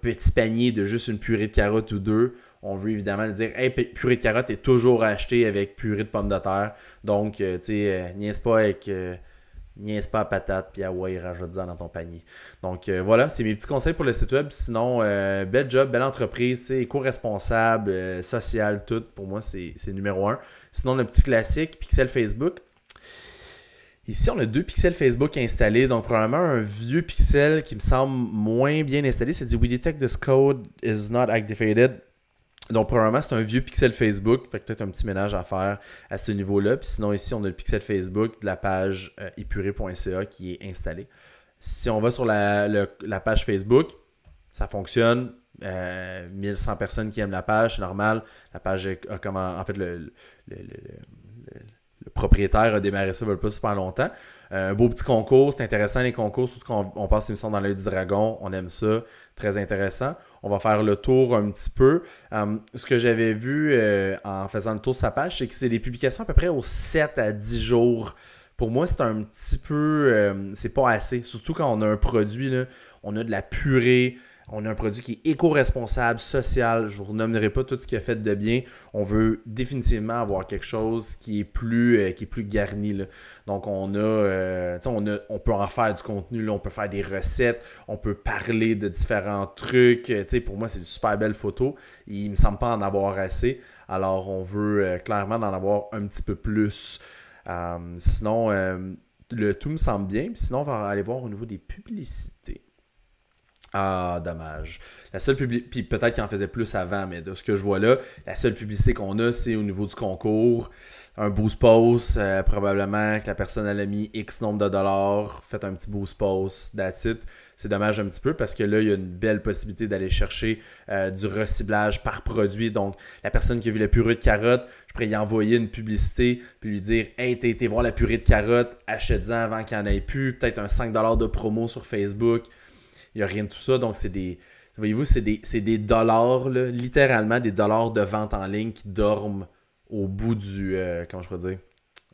petit panier de juste une purée de carottes ou deux. On veut évidemment dire Hey, purée de carottes est toujours achetée avec purée de pommes de terre. Donc, euh, tu sais, euh, pas avec. Euh, niaise pas à patate, puis à ouais, rajoute-en dans ton panier. Donc euh, voilà, c'est mes petits conseils pour le site web. Sinon, euh, bel job, belle entreprise, éco-responsable, euh, social, tout. Pour moi, c'est numéro un. Sinon, le petit classique, Pixel Facebook. Ici, on a deux pixels Facebook installés, donc probablement un vieux pixel qui me semble moins bien installé. Ça dit We detect this code is not activated. Donc, premièrement, c'est un vieux pixel Facebook. Fait que peut-être un petit ménage à faire à ce niveau-là. Puis sinon, ici, on a le pixel Facebook de la page euh, qui est installée. Si on va sur la, page Facebook, ça fonctionne. 1100 euh, personnes qui aiment la page, c'est normal. La page a comment. En fait, le, propriétaire a démarré ça il ne pas super longtemps. Euh, un beau petit concours, c'est intéressant les concours, surtout qu'on on passe l'émission dans l'œil du dragon, on aime ça, très intéressant. On va faire le tour un petit peu. Hum, ce que j'avais vu euh, en faisant le tour de sa page, c'est que c'est des publications à peu près aux 7 à 10 jours. Pour moi, c'est un petit peu. Euh, c'est pas assez. Surtout quand on a un produit, on a de la purée, on a un produit qui est éco-responsable, social. Je vous renommerai pas tout ce qui a fait de bien. On veut définitivement avoir quelque chose qui est plus, euh, qui est plus garni. Donc, euh, on a, on peut en faire du contenu. On peut faire des recettes. On peut parler de différents trucs. Euh, pour moi, c'est une super belle photo. Il me semble pas en avoir assez. Alors, on veut clairement en avoir un petit peu plus. sinon, le tout me semble bien. Sinon, on va aller voir au niveau des publicités. Ah, dommage. La seule publicité, puis peut-être qu'il en faisait plus avant, mais de ce que je vois là, la seule publicité qu'on a, c'est au niveau du concours. Un boost post, euh, probablement que la personne elle a mis X nombre de dollars, fait un petit boost post, that's it. C'est dommage un petit peu parce que là, il y a une belle possibilité d'aller chercher euh, du reciblage par produit. Donc, la personne qui a vu la purée de carottes, je pourrais y envoyer une publicité puis lui dire Hey, t'es été voir la purée de carottes, achète-en avant qu'il n'y en ait plus, peut-être un 5$ de promo sur Facebook il n'y a rien de tout ça. Donc, c'est des. Voyez-vous, c'est des, dollars, littéralement des dollars de vente en ligne qui dorment au bout du. Euh, comment je peux dire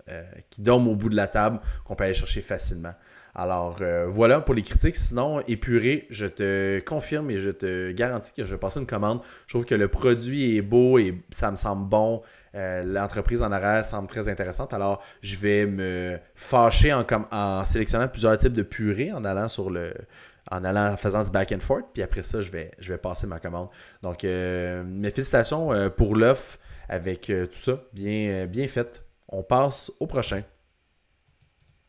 euh, Qui dorment au bout de la table, qu'on peut aller chercher facilement. Alors euh, voilà pour les critiques. Sinon, épuré, je te confirme et je te garantis que je vais passer une commande. Je trouve que le produit est beau et ça me semble bon. L'entreprise en arrière semble très intéressante. Alors, je vais me fâcher en, en sélectionnant plusieurs types de purée en allant sur le, en allant en faisant du back and forth. Puis après ça, je vais, je vais passer ma commande. Donc, euh, mes félicitations euh, pour l'offre avec euh, tout ça. Bien, bien fait. On passe au prochain.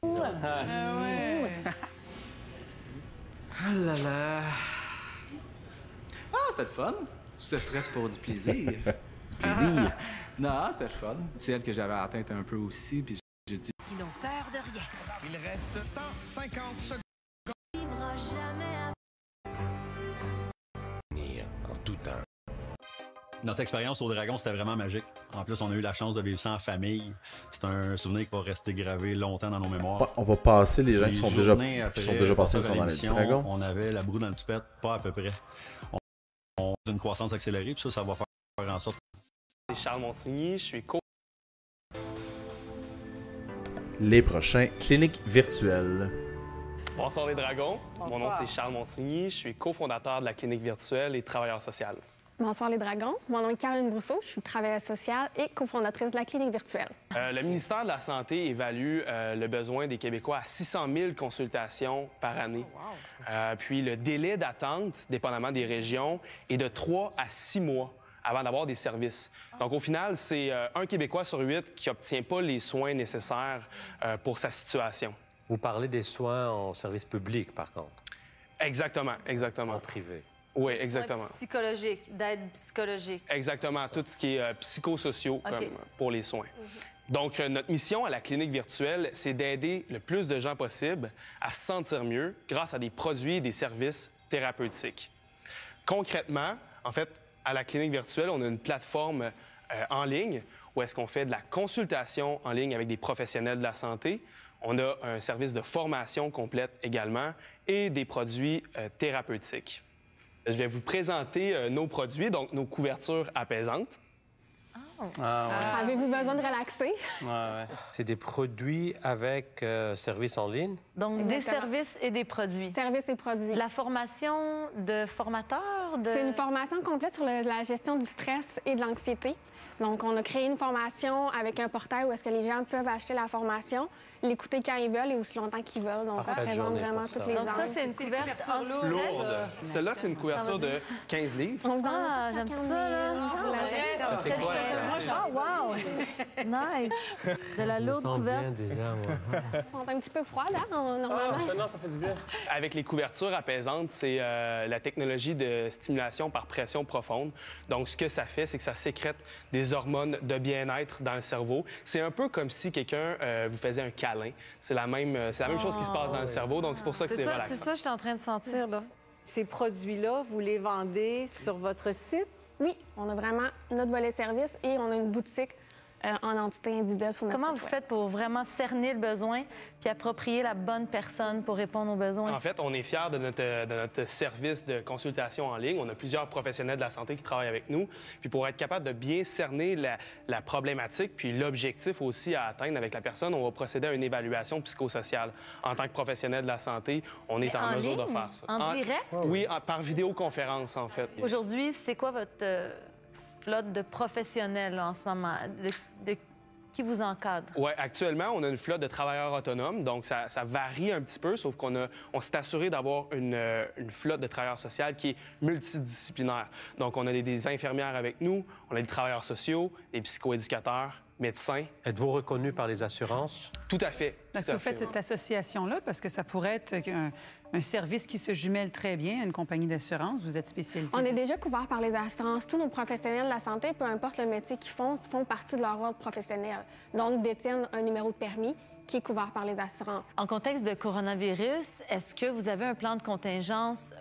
Ah ouais. Ah là là. Ah, c'était le fun. Tu te stresses pour du plaisir. du plaisir. non, c'était le fun. C'est elle que j'avais atteinte un peu aussi, puis je dis... Ils n'ont peur de rien. Il reste 150 secondes en tout temps. Notre expérience au Dragon, c'était vraiment magique. En plus, on a eu la chance de vivre ça en famille. C'est un souvenir qui va rester gravé longtemps dans nos mémoires. On va passer les gens qui sont déjà, sont déjà passés dans le Dragon. On avait la broue dans le tupette pas à peu près. On, a une croissance accélérée, puis ça, ça va faire en sorte. Charles Montigny, je suis co. Les prochains cliniques virtuelles. Bonsoir les dragons. Mon nom c'est Charles Montigny. Je suis cofondateur de la clinique virtuelle et travailleur social. Bonsoir les dragons. Mon nom est Caroline Brousseau. Je suis travailleuse sociale et cofondatrice de la clinique virtuelle. Euh, le ministère de la Santé évalue euh, le besoin des Québécois à 600 000 consultations par oh, année. Euh, puis le délai d'attente, dépendamment des régions, est de 3 à 6 mois avant d'avoir des services. Ah. Donc, au final, c'est un Québécois sur 8 qui n'obtient pas les soins nécessaires pour sa situation. Vous parlez des soins en service public, par contre. Exactement, exactement. En privé. Oui, exactement. Psychologique, d'aide psychologique. Exactement, tout ce qui est euh, psychosociaux euh, pour les soins. Mhm. Donc, euh, notre mission à la clinique virtuelle, c'est d'aider le plus de gens possible à se sentir mieux grâce à des produits et des services thérapeutiques. Concrètement, en fait, à la clinique virtuelle, on a une plateforme en ligne où est-ce qu'on fait de la consultation en ligne avec des professionnels de la santé, on a un service de formation complète également et des produits euh, thérapeutiques. Je vais vous présenter euh, nos produits, donc nos couvertures apaisantes. Ah, ah, Avez-vous besoin de relaxer? C'est des produits avec euh, services en ligne? Donc, des services et des produits. Services et produits. La formation de formateurs. De... C'est une formation complète sur la gestion du stress et de l'anxiété. Donc, on a créé une formation avec un portail où est-ce que les gens peuvent acheter la formation, l'écouter quand ils veulent et aussi longtemps qu'ils veulent. Donc, on présente vraiment toutes les les Donc, ça, c'est une couverture lourde. Celle-là, c'est une couverture de 15 livres. ah, j'aime ça, là. Ça ah, wow! nice! De la lourde couverte. déjà, moi. On un petit peu froid, là, normalement. Ah, non, ça fait du bien. Avec les couvertures apaisantes, c'est euh, la technologie de stimulation par pression profonde. Donc, ce que ça fait, c'est que ça sécrète des hormones de bien-être dans le cerveau. C'est un peu comme si quelqu'un euh, vous faisait un câlin. C'est la même, euh, c'est la même chose qui se passe dans le oh. cerveau, donc c'est pour ça que c'est relaxant. C'est ça que je en train de sentir, là. Ces produits-là, vous les vendez sur votre site? Oui, on a vraiment notre volet service et on a une boutique euh, en entité individuelle sur notre Comment vous faites pour vraiment cerner le besoin puis approprier la bonne personne pour répondre aux besoins? En fait, on est fiers de notre, notre service de consultation en ligne. On a plusieurs professionnels de la santé qui travaillent avec nous. Puis pour être capable de bien cerner la, problématique puis l'objectif aussi à atteindre avec la personne, on va procéder à une évaluation psychosociale. En tant que professionnel de la santé, on est en, mesure de faire ça. En, direct? Oui, par vidéoconférence, en fait. Aujourd'hui, c'est quoi votre... Euh, flotte de professionnels en ce moment? De, qui vous encadre? Oui, actuellement, on a une flotte de travailleurs autonomes, donc ça, ça varie un petit peu, sauf qu'on on s'est assuré d'avoir une, euh, une, flotte de travailleurs sociaux qui est multidisciplinaire. Donc, on a des, des, infirmières avec nous, on a des travailleurs sociaux, des psychoéducateurs, médecin. Êtes-vous reconnu par les assurances? Tout à fait. Donc, vous faites cette association-là, parce que ça pourrait être un, service qui se jumelle très bien à une compagnie d'assurance, vous êtes spécialisé. On est déjà couvert par les assurances. Tous nos professionnels de la santé, peu importe le métier qu'ils font, font partie de leur ordre professionnel. Donc, détiennent un numéro de permis qui est couvert par les assurances. En contexte de coronavirus, est-ce que vous avez un plan de contingence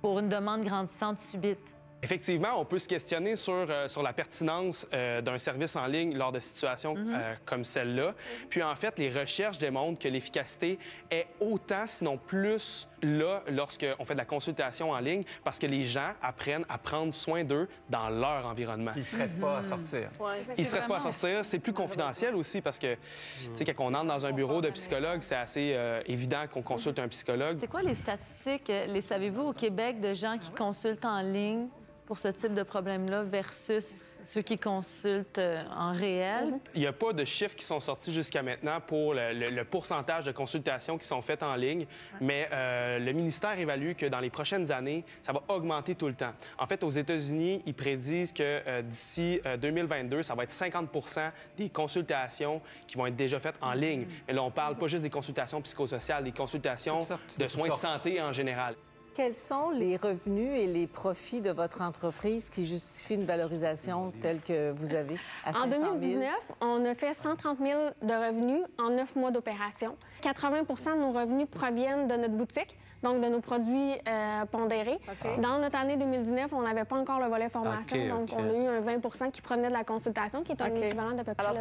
pour une demande grandissante subite? Effectivement, on peut se questionner sur, euh, sur la pertinence euh, d'un service en ligne lors de situations mhm. euh, comme celle-là. Puis en fait, les recherches démontrent que l'efficacité est autant, sinon plus, là lorsqu'on fait de la consultation en ligne, parce que les gens apprennent à prendre soin d'eux dans leur environnement. Ils ne stressent pas à mhm. sortir. Ils ne stressent pas à sortir. C'est plus confidentiel aussi, parce que, tu sais, quand on entre dans un bureau de psychologue, c'est assez évident qu'on consulte un psychologue. C'est quoi les statistiques, les savez-vous, au Québec, de gens qui consultent en ligne? pour ce type de problème-là versus ceux qui consultent euh, en réel. Il n'y a pas de chiffres qui sont sortis jusqu'à maintenant pour le, pourcentage de consultations qui sont faites en ligne, mais euh, le ministère évalue que dans les prochaines années, ça va augmenter tout le temps. En fait, aux États-Unis, ils prédisent que euh, d'ici 2022, ça va être 50 des consultations qui vont être déjà faites en ligne. Mm. Mais là, on parle pas juste des consultations psychosociales, des consultations de soins de santé en général quels sont les revenus et les profits de votre entreprise qui justifient une valorisation telle que vous avez à 500 000? En 2019, on a fait 130 000 de revenus en neuf mois d'opération. 80 de nos revenus proviennent de notre boutique, donc de nos produits euh, pondérés. Dans notre année 2019, on n'avait pas encore le volet formation, donc on a eu un 20 qui provenait de la consultation, qui est un équivalent d'à peu près... Alors,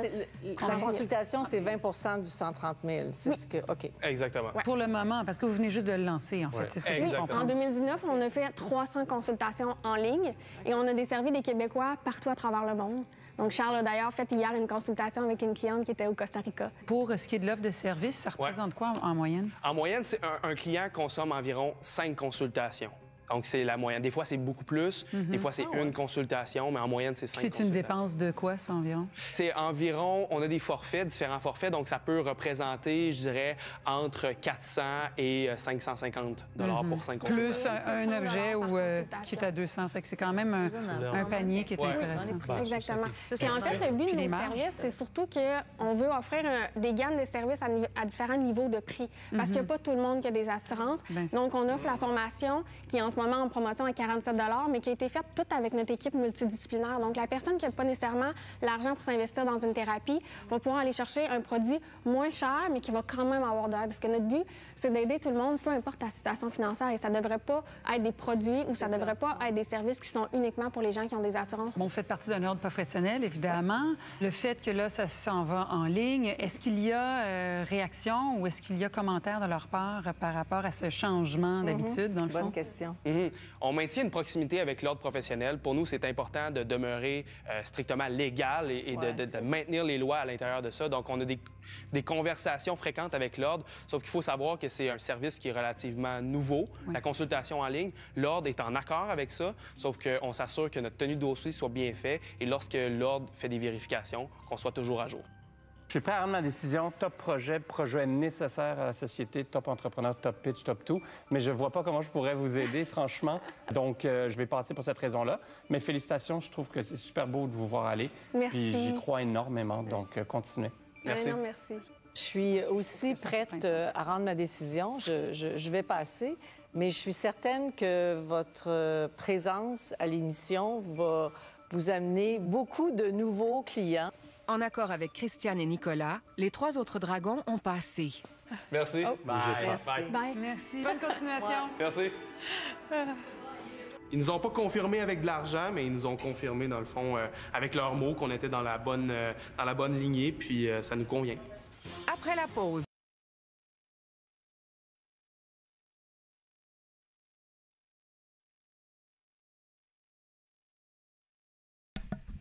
la consultation, c'est 20 du 130 000, c'est ce que... OK. Exactement. Pour le moment, parce que vous venez juste de le lancer, en fait, c'est ce que je je comprends en 2019, on a fait 300 consultations en ligne et on a desservi des Québécois partout à travers le monde. Donc, Charles a d'ailleurs fait hier une consultation avec une cliente qui était au Costa Rica. Pour ce qui est de l'offre de service, ça représente quoi en, moyenne? En moyenne, un, un client consomme environ 5 consultations. Donc, c'est la moyenne. Des fois, c'est beaucoup plus. Des mhm. fois, c'est ah une consultation, mais en moyenne, c'est cinq C'est une dépense de quoi, ça, environ? C'est environ... On a des forfaits, différents forfaits. Donc, ça peut représenter, je dirais, entre 400 et 550 euh, mhm. pour cinq consultations. Plus un, objet ou, euh, qui est à 200. Fait que c'est quand même un, panier qui est intéressant. Bah, Exactement. Et en fait, le but de nos services, c'est surtout qu'on veut offrir des gammes de services à, différents niveaux de prix. Parce qu'il n'y a mhm. pas tout le monde qui a des assurances. Ben, Donc, on offre la formation qui, en ce moment en promotion à 47 mais qui a été faite toute avec notre équipe multidisciplinaire. Donc, la personne qui n'a pas nécessairement l'argent pour s'investir dans une thérapie va pouvoir aller chercher un produit moins cher, mais qui va quand même avoir de l'aide. Parce que notre but, c'est d'aider tout le monde, peu importe la situation financière. Et ça ne devrait pas être des produits ou ça ne devrait pas être des services qui sont uniquement pour les gens qui ont des assurances. Bon, vous faites partie d'un ordre professionnel, évidemment. Le fait que là, ça s'en va en ligne, est-ce qu'il y a euh, réaction ou est-ce qu'il y a commentaire de leur part par rapport à ce changement mhm. d'habitude, dans le fond? Bonne question. Mhm. On maintient une proximité avec l'ordre professionnel. Pour nous, c'est important de demeurer euh, strictement légal et, de, maintenir les lois à l'intérieur de ça. Donc, on a des, conversations fréquentes avec l'ordre, sauf qu'il faut savoir que c'est un service qui est relativement nouveau. la consultation en ligne, l'ordre est en accord avec ça, sauf qu'on s'assure que notre tenue de dossier soit bien faite et lorsque l'ordre fait des vérifications, qu'on soit toujours à jour. Je suis prêt à rendre ma décision, top projet, projet nécessaire à la société, top entrepreneur, top pitch, top tout, mais je ne vois pas comment je pourrais vous aider, franchement. Donc, euh, je vais passer pour cette raison-là. Mais félicitations, je trouve que c'est super beau de vous voir aller. Merci. Puis j'y crois énormément, donc euh, continuez. Merci. merci. Je suis aussi prête euh, à rendre ma décision. Je, je, vais passer, mais je suis certaine que votre présence à l'émission va vous amener beaucoup de nouveaux clients. En accord avec Christiane et Nicolas, les trois autres dragons ont passé. Merci. Oh, bye. Merci. Merci. Bonne continuation. Merci. Ils nous ont pas confirmé avec de l'argent, mais ils nous ont confirmé, dans le fond, euh, avec leurs mots, qu'on était dans la bonne, euh, dans la bonne lignée, puis euh, ça nous convient. Après la pause,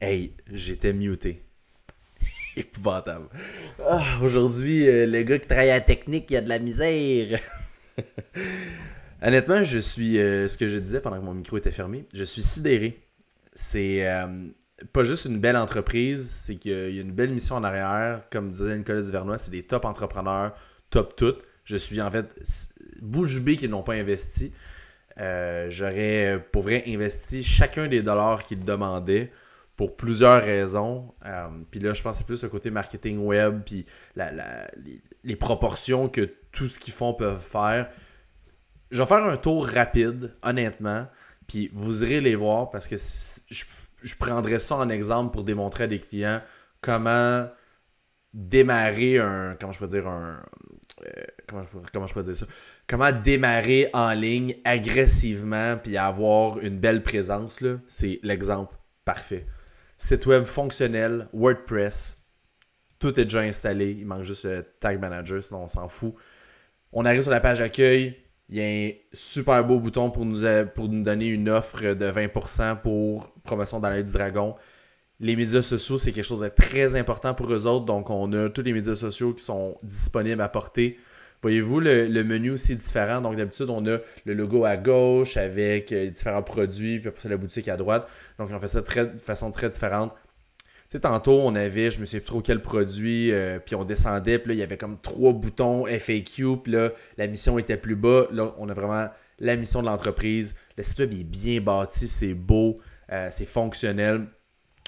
Hey, j'étais muté. épouvantable. Ah, aujourd'hui, les euh, le gars qui travaille à la technique, il a de la misère. Honnêtement, je suis, euh, ce que je disais pendant que mon micro était fermé, je suis sidéré. C'est euh, pas juste une belle entreprise, c'est qu'il y, a une belle mission en arrière. Comme disait Nicolas Duvernois, c'est des top entrepreneurs, top tout. Je suis en fait boujubé bée qu'ils n'ont pas investi. J'aurais pour vrai investi chacun des dollars qu'ils demandaient pour plusieurs raisons. Euh, puis là, je pense c'est plus le côté marketing web, puis les, proportions que tout ce qu'ils font peuvent faire. Je vais faire un tour rapide, honnêtement, puis vous irez les voir parce que je, prendrai ça en exemple pour démontrer à des clients comment démarrer un. Comment je peux dire un. Euh, comment, je, comment peux dire ça? Comment démarrer en ligne agressivement puis avoir une belle présence, là, c'est l'exemple parfait site web fonctionnel, WordPress. Tout est déjà installé. Il manque juste le tag manager, sinon on s'en fout. On arrive sur la page accueil. Il y a un super beau bouton pour nous, euh, pour nous donner une offre de 20% pour promotion dans l'œil du dragon. Les médias sociaux, c'est quelque chose de très important pour eux autres. Donc, on a tous les médias sociaux qui sont disponibles à porter. Voyez-vous le, menu aussi est différent. Donc d'habitude, on a le logo à gauche avec les euh, différents produits, puis après la boutique à droite. Donc on fait ça très, de façon très différente. Tu sais, tantôt, on avait, je me sais plus trop quel produit, euh, puis on descendait, puis là, il y avait comme trois boutons FAQ, puis là, la mission était plus bas. Là, on a vraiment la mission de l'entreprise. Le site web est bien bâti, c'est beau, euh, c'est fonctionnel.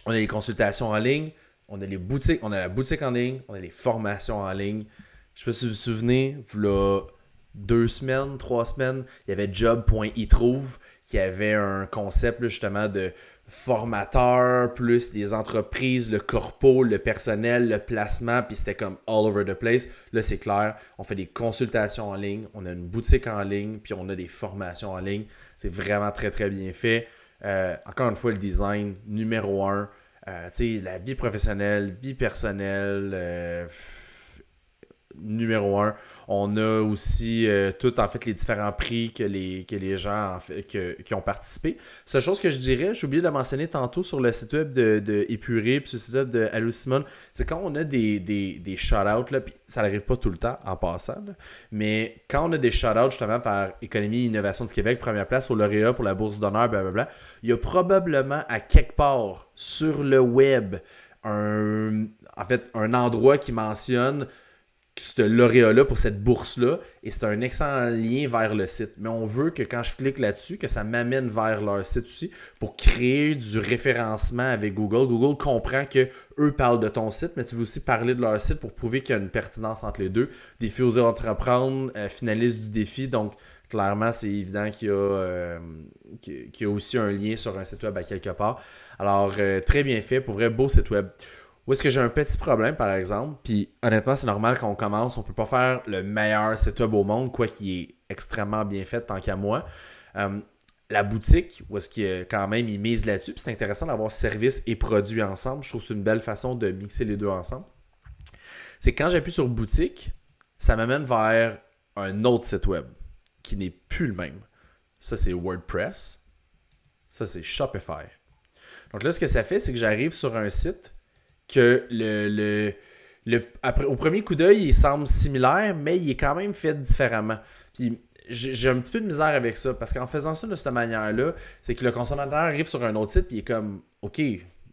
On a les consultations en ligne, on a les boutiques, on a la boutique en ligne, on a les formations en ligne. Je sais pas si vous vous souvenez, deux semaines, trois semaines, il y avait job.itrouve qui avait un concept justement de formateur, plus des entreprises, le corpo, le personnel, le placement, puis c'était comme all over the place. Là, c'est clair, on fait des consultations en ligne, on a une boutique en ligne, puis on a des formations en ligne. C'est vraiment très, très bien fait. Euh, encore une fois, le design numéro un. Euh, tu sais, la vie professionnelle, vie personnelle, euh, numéro un. On a aussi euh, tous en fait les différents prix que les, les gens qui ont participé. Seule chose que je dirais, j'ai oublié de mentionner tantôt sur le site web de, de puis sur le site web de Allo Simon, c'est quand on a des, des, des shout-outs, ça n'arrive pas tout le temps en passant, mais quand on a des shout-outs justement par Économie et Innovation du Québec, première place au lauréat pour la bourse d'honneur, blablabla, il y a probablement à quelque part sur le web un, en fait, un endroit qui mentionne ce lauréat-là pour cette bourse-là. Et c'est un excellent lien vers le site. Mais on veut que quand je clique là-dessus, que ça m'amène vers leur site aussi pour créer du référencement avec Google. Google comprend que eux parlent de ton site, mais tu veux aussi parler de leur site pour prouver qu'il y a une pertinence entre les deux. Défi aux entreprendre, euh, finaliste du défi. Donc, clairement, c'est évident qu'il y, a euh, a aussi un lien sur un site web à quelque part. Alors, euh, très bien fait. Pour vrai, beau site web. Où est-ce que j'ai un petit problème, par exemple, puis honnêtement, c'est normal qu'on commence, on peut pas faire le meilleur setup au monde, quoi qui est extrêmement bien fait tant qu'à moi. Euh, la boutique, où est-ce qu'il quand même ils mise là-dessus, c'est intéressant d'avoir service et produit ensemble. Je trouve que c'est une belle façon de mixer les deux ensemble. C'est quand j'appuie sur boutique, ça m'amène vers un autre site web qui n'est plus le même. Ça, c'est WordPress. Ça, c'est Shopify. Donc là, ce que ça fait, c'est que j'arrive sur un site que le, après, au premier coup d'œil, il semble similaire, mais il est quand même fait différemment. Puis j'ai un petit peu de misère avec ça, parce qu'en faisant ça de cette manière-là, c'est que le consommateur arrive sur un autre site, puis il est comme, OK,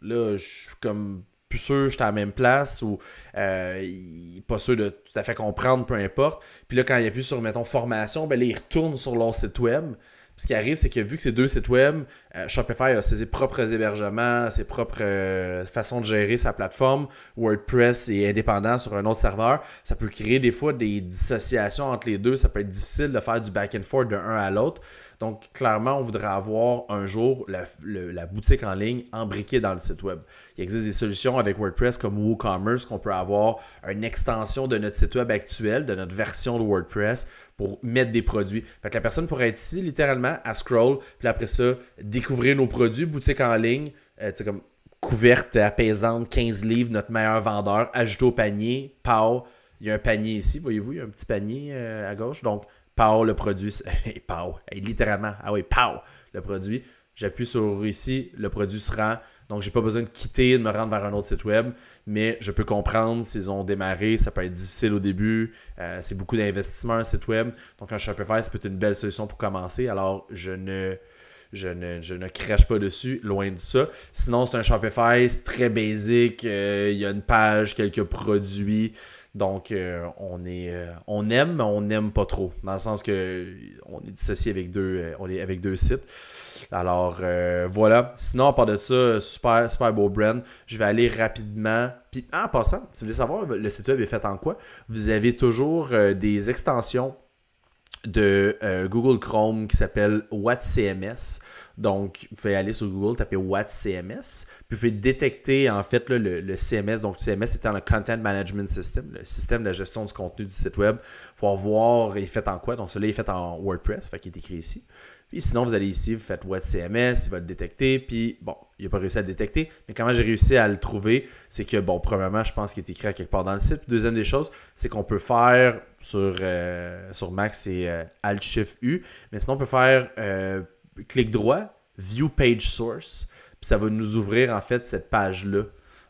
là, je suis comme plus sûr, j'étais à la même place ou euh, il n'est pas sûr de tout à fait comprendre, peu importe. Puis là, quand il plus sur, mettons, formation, ben il retourne sur leur site web ce qui arrive, c'est que vu que ces deux sites web, euh, Shopify a ses propres hébergements, ses propres euh, façons de gérer sa plateforme. WordPress et indépendant sur un autre serveur. Ça peut créer des fois des dissociations entre les deux. Ça peut être difficile de faire du back and forth de un à l'autre. Donc, clairement, on voudrait avoir un jour la, la, boutique en ligne embriquée dans le site web. Il existe des solutions avec WordPress comme WooCommerce qu'on peut avoir une extension de notre site web actuel, de notre version de WordPress pour mettre des produits. Fait que la personne pourrait être ici, littéralement, à scroll, puis après ça, découvrir nos produits, boutique en ligne, euh, comme couverte apaisante, 15 livres, notre meilleur vendeur, ajouter au panier, pow, il y a un panier ici, voyez-vous, il y a un petit panier euh, à gauche, donc pow, le produit, et pow, littéralement, ah oui, pow, le produit, j'appuie sur ici, le produit se rend, donc j'ai pas besoin de quitter, de me rendre vers un autre site web, mais je peux comprendre s'ils ont démarré, ça peut être difficile au début, euh, c'est beaucoup d'investissement un site web. Donc un Shopify, ça peut être une belle solution pour commencer. Alors je ne je ne, je crache pas dessus, loin de ça. Sinon, c'est un Shopify, très basique, euh, il y a une page, quelques produits. Donc, euh, on, on aime, mais on n'aime pas trop. Dans le sens que on est dissocié avec deux, on est avec deux sites. Alors euh, voilà. Sinon, à part de ça, super, super beau brand. Je vais aller rapidement. Puis en passant, si vous voulez savoir le site web est fait en quoi, vous avez toujours euh, des extensions de euh, Google Chrome qui s'appelle WhatCMS. Donc, vous pouvez aller sur Google, taper WhatCMS, puis vous pouvez détecter en fait le, CMS. Donc, le CMS étant le Content Management System, le système de gestion du contenu du site web pour voir il est fait en quoi. Donc celui-là est fait en WordPress, fait qu'il est écrit ici. Puis sinon, vous allez ici, vous faites What CMS, il va le détecter. Puis bon, il n'a pas réussi à le détecter. Mais comment j'ai réussi à le trouver, c'est que bon, premièrement, je pense qu'il est écrit à quelque part dans le site. deuxième des choses, c'est qu'on peut faire sur, euh, sur Mac, c'est euh, Alt Shift U. Mais sinon, on peut faire euh, clic droit, View Page Source. Puis ça va nous ouvrir en fait cette page-là.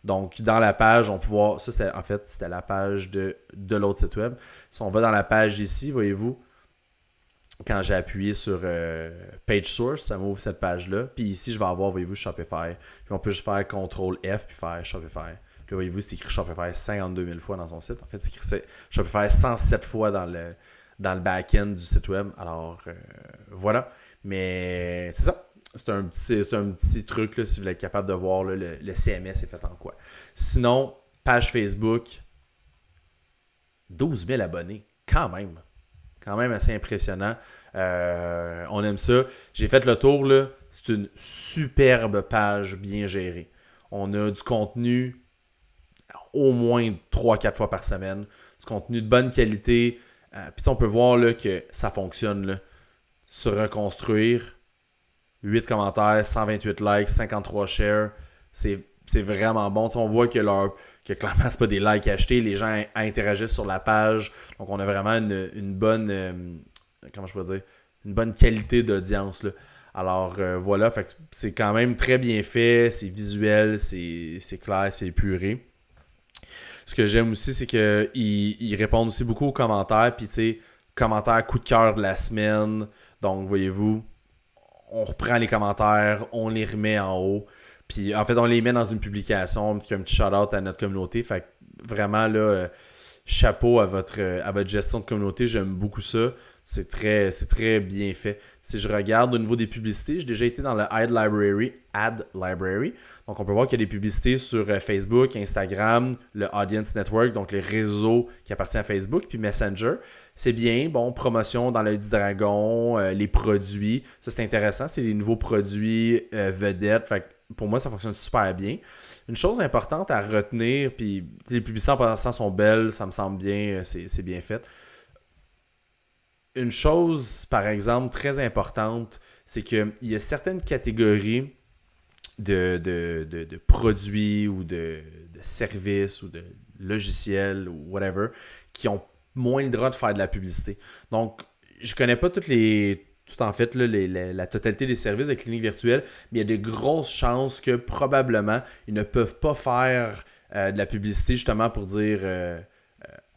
Donc, dans la page, on peut voir, ça en fait, c'était la page de, de l'autre site web. Si on va dans la page ici, voyez-vous, quand j'ai appuyé sur euh, Page Source, ça m'ouvre cette page-là. Puis ici, je vais avoir, voyez-vous, Shopify. Puis on peut juste faire CTRL F puis faire Shopify. Puis voyez-vous, c'est écrit Shopify 52 000 fois dans son site. En fait, c'est écrit Shopify 107 fois dans le, dans le back-end du site web. Alors, euh, voilà. Mais c'est ça c'est un, petit, truc si vous êtes capable de voir le, CMS est fait en quoi. Sinon, page Facebook, 12 000 abonnés, quand même. Quand même assez impressionnant. Euh, on aime ça. J'ai fait le tour, là. c'est une superbe page bien gérée. On a du contenu au moins 3-4 fois par semaine, du contenu de bonne qualité. Euh, puis on peut voir là, que ça fonctionne. Se reconstruire, 8 commentaires, 128 likes, 53 shares. C'est vraiment bon. on voit que leur que clairement c'est pas des likes achetés, les gens interagissent sur la page. Donc on a vraiment une, bonne euh, comment je peux dire une bonne qualité d'audience Alors euh, voilà, c'est quand même très bien fait, c'est visuel, c'est clair, c'est épuré. Ce que j'aime aussi, c'est qu'ils répondent aussi beaucoup aux commentaires, puis tu sais, commentaires coup de cœur de la semaine. Donc voyez-vous, on reprend les commentaires, on les remet en haut. Puis en fait, on les met dans une publication, un petit, shout-out à notre communauté. Fait que vraiment, là, euh, chapeau à votre, euh, à votre gestion de communauté. J'aime beaucoup ça. C'est très, très bien fait. Si je regarde au niveau des publicités, j'ai déjà été dans le Ad Library, Ad Library. Donc, on peut voir qu'il y a des publicités sur euh, Facebook, Instagram, le Audience Network, donc les réseaux qui appartiennent à Facebook, puis Messenger c'est bien. Bon, promotion dans l'œil du dragon, euh, les produits. Ça, c'est intéressant. C'est les nouveaux produits euh, vedettes. pour moi, ça fonctionne super bien. Une chose importante à retenir, puis les publicités en passant sont belles, ça me semble bien, euh, c'est bien fait. Une chose, par exemple, très importante, c'est qu'il y a certaines catégories de, produits ou de, services ou de logiciels ou whatever qui n'ont moins le droit de faire de la publicité. Donc, je connais pas toutes les, tout en fait la totalité des services de clinique virtuelle, mais il y a de grosses chances que probablement ils ne peuvent pas faire euh, de la publicité justement pour dire euh,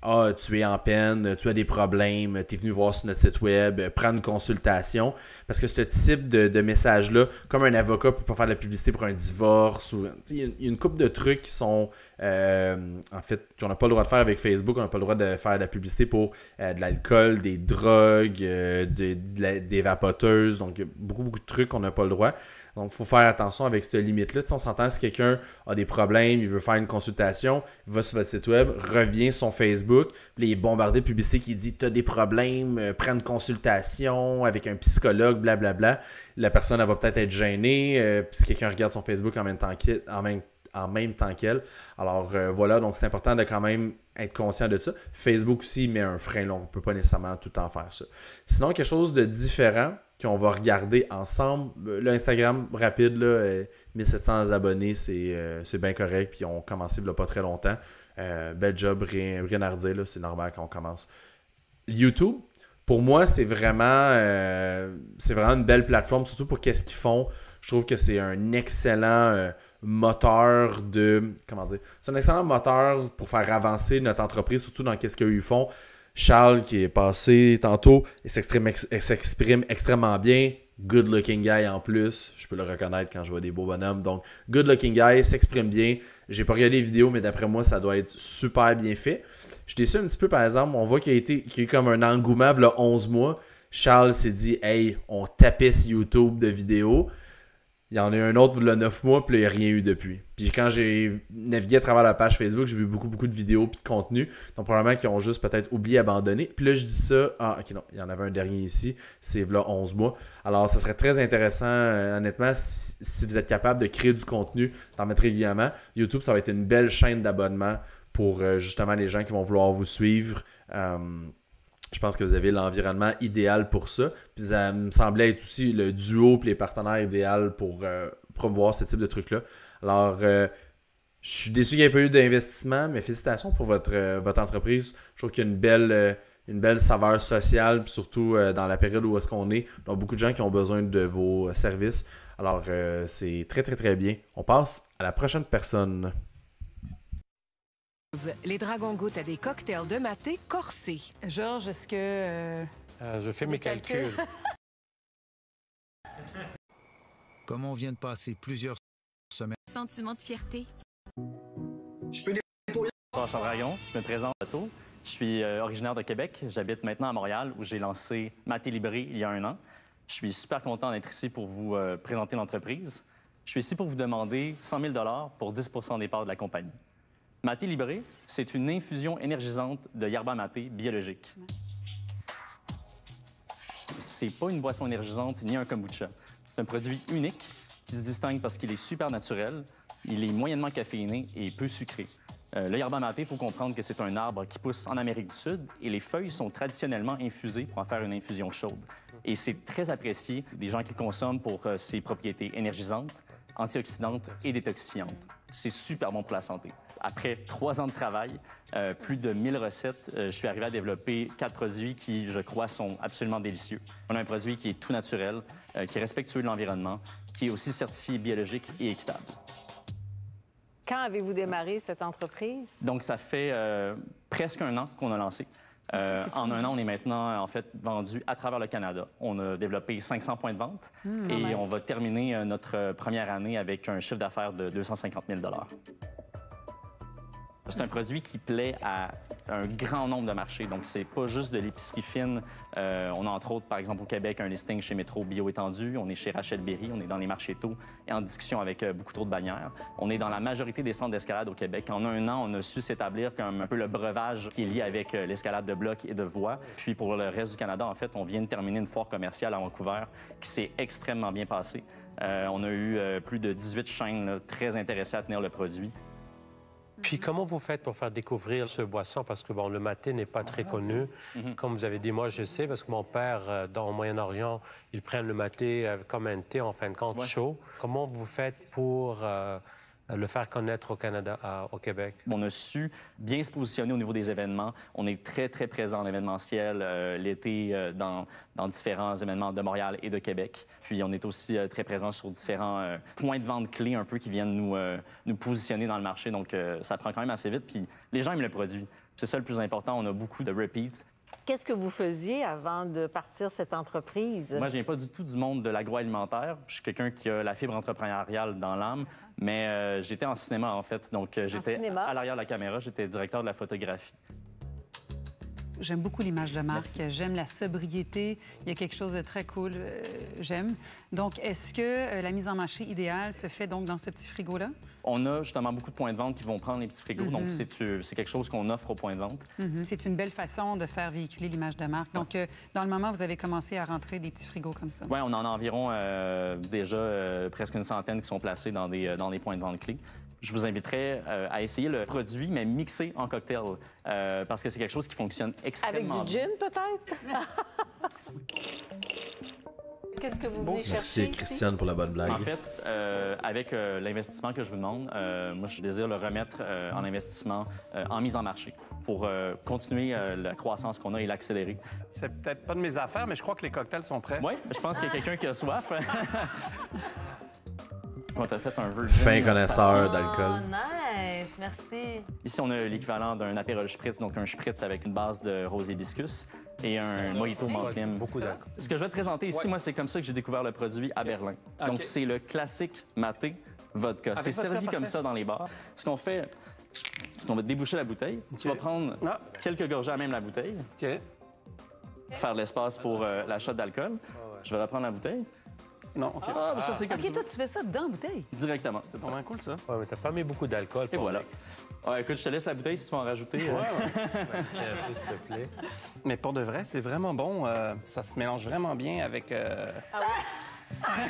ah, tu es en peine, tu as des problèmes, tu es venu voir sur notre site web, prendre une consultation. Parce que ce type de, message-là, comme un avocat peut pas faire de la publicité pour un divorce, ou il y a une couple de trucs qui sont, euh, en fait, qu'on n'a pas le droit de faire avec Facebook, on n'a pas le droit de faire de la publicité pour euh, de l'alcool, des drogues, euh, des des vapoteuses. Donc, beaucoup, beaucoup de trucs qu'on n'a pas le droit. Donc, il faut faire attention avec cette limite-là. Tu on s'entend si quelqu'un a des problèmes, il veut faire une consultation, il va sur votre site web, revient sur son Facebook, les il est bombardé de publicité qui dit T'as des problèmes, euh, prends une consultation avec un psychologue, blablabla. La personne, elle va peut-être être gênée. Euh, puis quelqu'un regarde son Facebook en même temps qu'elle, en en même temps qu'elle. Alors euh, voilà, donc c'est important de quand même être conscient de ça. Facebook aussi met un frein, long. on ne peut pas nécessairement tout le temps faire ça. Sinon, quelque chose de différent, qu'on va regarder ensemble. Euh, L'Instagram rapide, là, 1700 euh, abonnés, euh, c'est bien correct. Puis on commencé il pas très longtemps. bel job, rien, c'est normal qu'on commence. YouTube, pour moi, c'est vraiment, vraiment une belle plateforme, surtout pour qu'est-ce qu'ils font. Je trouve que c'est un excellent moteur de. Comment dire C'est un excellent moteur pour faire avancer notre entreprise, surtout dans qu'est-ce qu'ils font. Charles, qui est passé tantôt, il s'exprime extrêmement bien. Good looking guy en plus. Je peux le reconnaître quand je vois des beaux bonhommes. Donc, good looking guy, s'exprime bien. J'ai pas regardé les vidéos, mais d'après moi, ça doit être super bien fait. Je déçu un petit peu, par exemple, on voit qu'il y a, été, eu comme un engouement, le 11 mois. Charles s'est dit, hey, on tapisse YouTube de vidéos. Il y en a eu un autre le 9 mois, puis il n'y a rien eu depuis. Puis quand j'ai navigué à travers la page Facebook, j'ai vu beaucoup, beaucoup de vidéos puis de contenu. Donc probablement qu'ils ont juste peut-être oublié, abandonné. Puis là, je dis ça. Ah, ok, non, il y en avait un dernier ici. C'est là 11 mois. Alors, ça serait très intéressant, euh, honnêtement, si, vous êtes capable de créer du contenu, d'en mettre régulièrement. YouTube, ça va être une belle chaîne d'abonnement pour euh, justement les gens qui vont vouloir vous suivre. Euh, je pense que vous avez l'environnement idéal pour ça. Puis ça me semblait être aussi le duo et les partenaires idéaux pour euh, promouvoir ce type de trucs là Alors, euh, je suis déçu qu'il n'y ait pas eu d'investissement, mais félicitations pour votre, euh, votre entreprise. Je trouve qu'il y a une belle, une belle saveur sociale, surtout dans la période où est-ce qu'on est. Donc, beaucoup de gens qui ont besoin de vos services. Alors, c'est très, très, très bien. On passe à la prochaine personne. Les Dragons goûtent à des cocktails de maté corsés. Georges, est-ce que... Euh, euh, je fais mes calculs. Comme on vient de passer plusieurs semaines... Sentiment de fierté. Je peux déposer... Rayon, je me présente à Je suis euh, originaire de Québec. J'habite maintenant à Montréal, où j'ai lancé Maté Libré il y a un an. Je suis super content d'être ici pour vous présenter l'entreprise. Je suis ici pour vous demander 100 000 pour 10 des parts de la compagnie. Maté Libré, c'est une infusion énergisante de yerba maté biologique. C'est pas une boisson énergisante ni un kombucha. C'est un produit unique qui se distingue parce qu'il est super naturel, il est moyennement caféiné et peu sucré. Euh, le yerba maté, il faut comprendre que c'est un arbre qui pousse en Amérique du Sud et les feuilles sont traditionnellement infusées pour en faire une infusion chaude. Et c'est très apprécié des gens qui consomment pour ses euh, propriétés énergisantes, antioxydantes et détoxifiantes. C'est super bon pour la santé après trois ans de travail, euh, plus de 1000 recettes, euh, je suis arrivé à développer quatre produits qui, je crois, sont absolument délicieux. On a un produit qui est tout naturel, euh, qui est respectueux de l'environnement, qui est aussi certifié biologique et équitable. Quand avez-vous démarré cette entreprise? Donc, ça fait presque un an qu'on a lancé. en un an, on est maintenant en fait vendu à travers le Canada. On a développé 500 points de vente hmm, et on va terminer notre première année avec un chiffre d'affaires de 250 000 dollars. C'est un produit qui plaît à un grand nombre de marchés. Donc, c'est pas juste de l'épicerie fine. Euh, on a entre autres, par exemple, au Québec, un listing chez Métro Bio Étendu. On est chez Rachel Berry. On est dans les marchés tôt et en discussion avec euh, beaucoup trop de bannières. On est dans la majorité des centres d'escalade au Québec. En un an, on a su s'établir comme un peu le breuvage qui est lié avec euh, l'escalade de blocs et de voies. Puis, pour le reste du Canada, en fait, on vient de terminer une foire commerciale à Vancouver qui s'est extrêmement bien passée. on a eu plus de 18 chaînes très intéressées à tenir le produit. Puis comment vous faites pour faire découvrir ce boisson? Parce que, bon, le maté n'est pas très connu. Mhm. Comme vous avez dit, moi, je sais, parce que mon père, euh, dans, au Moyen-Orient, ils prennent le maté euh, comme un thé, en fin de compte, chaud. Comment vous faites pour... Euh, euh, le faire connaître au Canada, au Québec? On a su bien se positionner au niveau des événements. On est très, très présent en événementiel euh, l'été euh, dans, différents événements de Montréal et de Québec. Puis on est aussi très présent sur différents points de vente clés un peu qui viennent nous, nous positionner dans le marché. Donc ça prend quand même assez vite. Puis les gens aiment le produit. C'est ça le plus important. On a beaucoup de repeats Qu'est-ce que vous faisiez avant de partir cette entreprise? Moi, je viens pas du tout du monde de l'agroalimentaire. Je suis quelqu'un qui a la fibre entrepreneuriale dans l'âme, mais euh, j'étais en cinéma, en fait. Donc, euh, j'étais à l'arrière de la caméra, j'étais directeur de la photographie j'aime beaucoup l'image de marque, j'aime la sobriété, il y a quelque chose de très cool, euh, j'aime. Donc, est-ce que euh, la mise en marché idéale se fait donc dans ce petit frigo-là? On a justement beaucoup de points de vente qui vont prendre les petits frigos, donc mhm. euh, c'est quelque chose qu'on offre aux points de vente. Mhm. C'est une belle façon de faire véhiculer l'image de marque. Donc, dans le moment, vous avez commencé à rentrer des petits frigos comme ça. Oui, on en a environ déjà presque une centaine qui sont placés dans des, dans des points de vente clés je vous inviterais euh, à essayer le produit, mais mixé en cocktail, euh, parce que c'est quelque chose qui fonctionne extrêmement Avec du gin, peut-être? Qu'est-ce que vous venez Merci chercher Merci, Christiane, pour la bonne blague. En fait, euh, avec l'investissement que je vous demande, moi, je désire le remettre en investissement, en mise en marché, pour continuer la croissance qu'on a et l'accélérer. C'est peut-être pas de mes affaires, mais je crois que les cocktails sont prêts. Oui, je pense qu'il y a quelqu'un qui a soif. t'a fait un Fin connaisseur oh, d'alcool. nice, merci. Ici, on a l'équivalent d'un apérole spritz, donc un spritz avec une base de rose hibiscus et un mojito Mantlim. Beaucoup d'alcool. Ce que je vais te présenter ici, moi, c'est comme ça que j'ai découvert le produit à Berlin. Donc, c'est le classique maté vodka. C'est servi comme ça dans les bars. Ce qu'on fait, c'est qu'on va déboucher la bouteille. Tu vas prendre ah. quelques gorgées à même la bouteille. OK. Faire l'espace pour la euh, l'achat d'alcool. Ah je vais reprendre la bouteille. Non, OK. Ah, ça, c'est OK, toi, tu fais ça dans la bouteille. Directement. C'est pas cool, ça. Ouais, mais t'as pas mis beaucoup d'alcool. Et voilà. Ouais, écoute, je te laisse la bouteille si tu veux en rajouter. Ouais, euh. s'il te plaît. Mais pour de vrai, c'est vraiment bon. Euh, ça se mélange vraiment bien avec... Euh, ah ouais?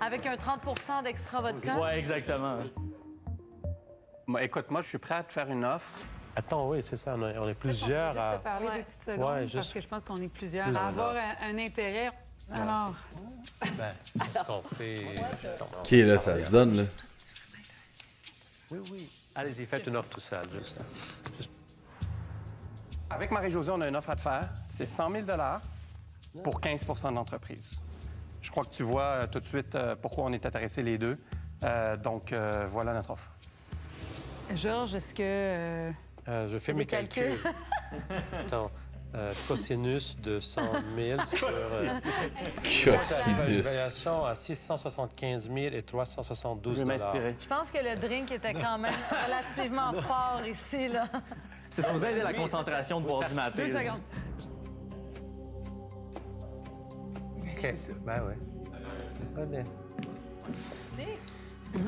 avec un 30 d'extra vodka? Oui, exactement. écoute, moi, je suis prêt à te faire une offre. Attends, oui, c'est ça. On est, plusieurs. à... parler ouais. parce que je pense qu'on est plusieurs à avoir un intérêt alors. Ben, ce qu'on fait. Ok, là, ça se donne, là. Oui, oui. Allez-y, faites une offre tout seul. Juste. Avec Marie-Josée, on a une offre à te faire. C'est 100 000 pour 15 d'entreprise. Je crois que tu vois euh, tout de suite euh, pourquoi on est intéressés les deux. Euh, donc, voilà notre offre. Georges, est-ce que... je fais mes calculs. Euh, cosinus de 100 000 sur... Euh, cosinus. Une à 675 000 et 372 Je Je pense que le drink était quand même relativement fort ici, là. C'est ça vous à la concentration de boire du matin. Deux secondes. OK. Ben C'est Ça bien.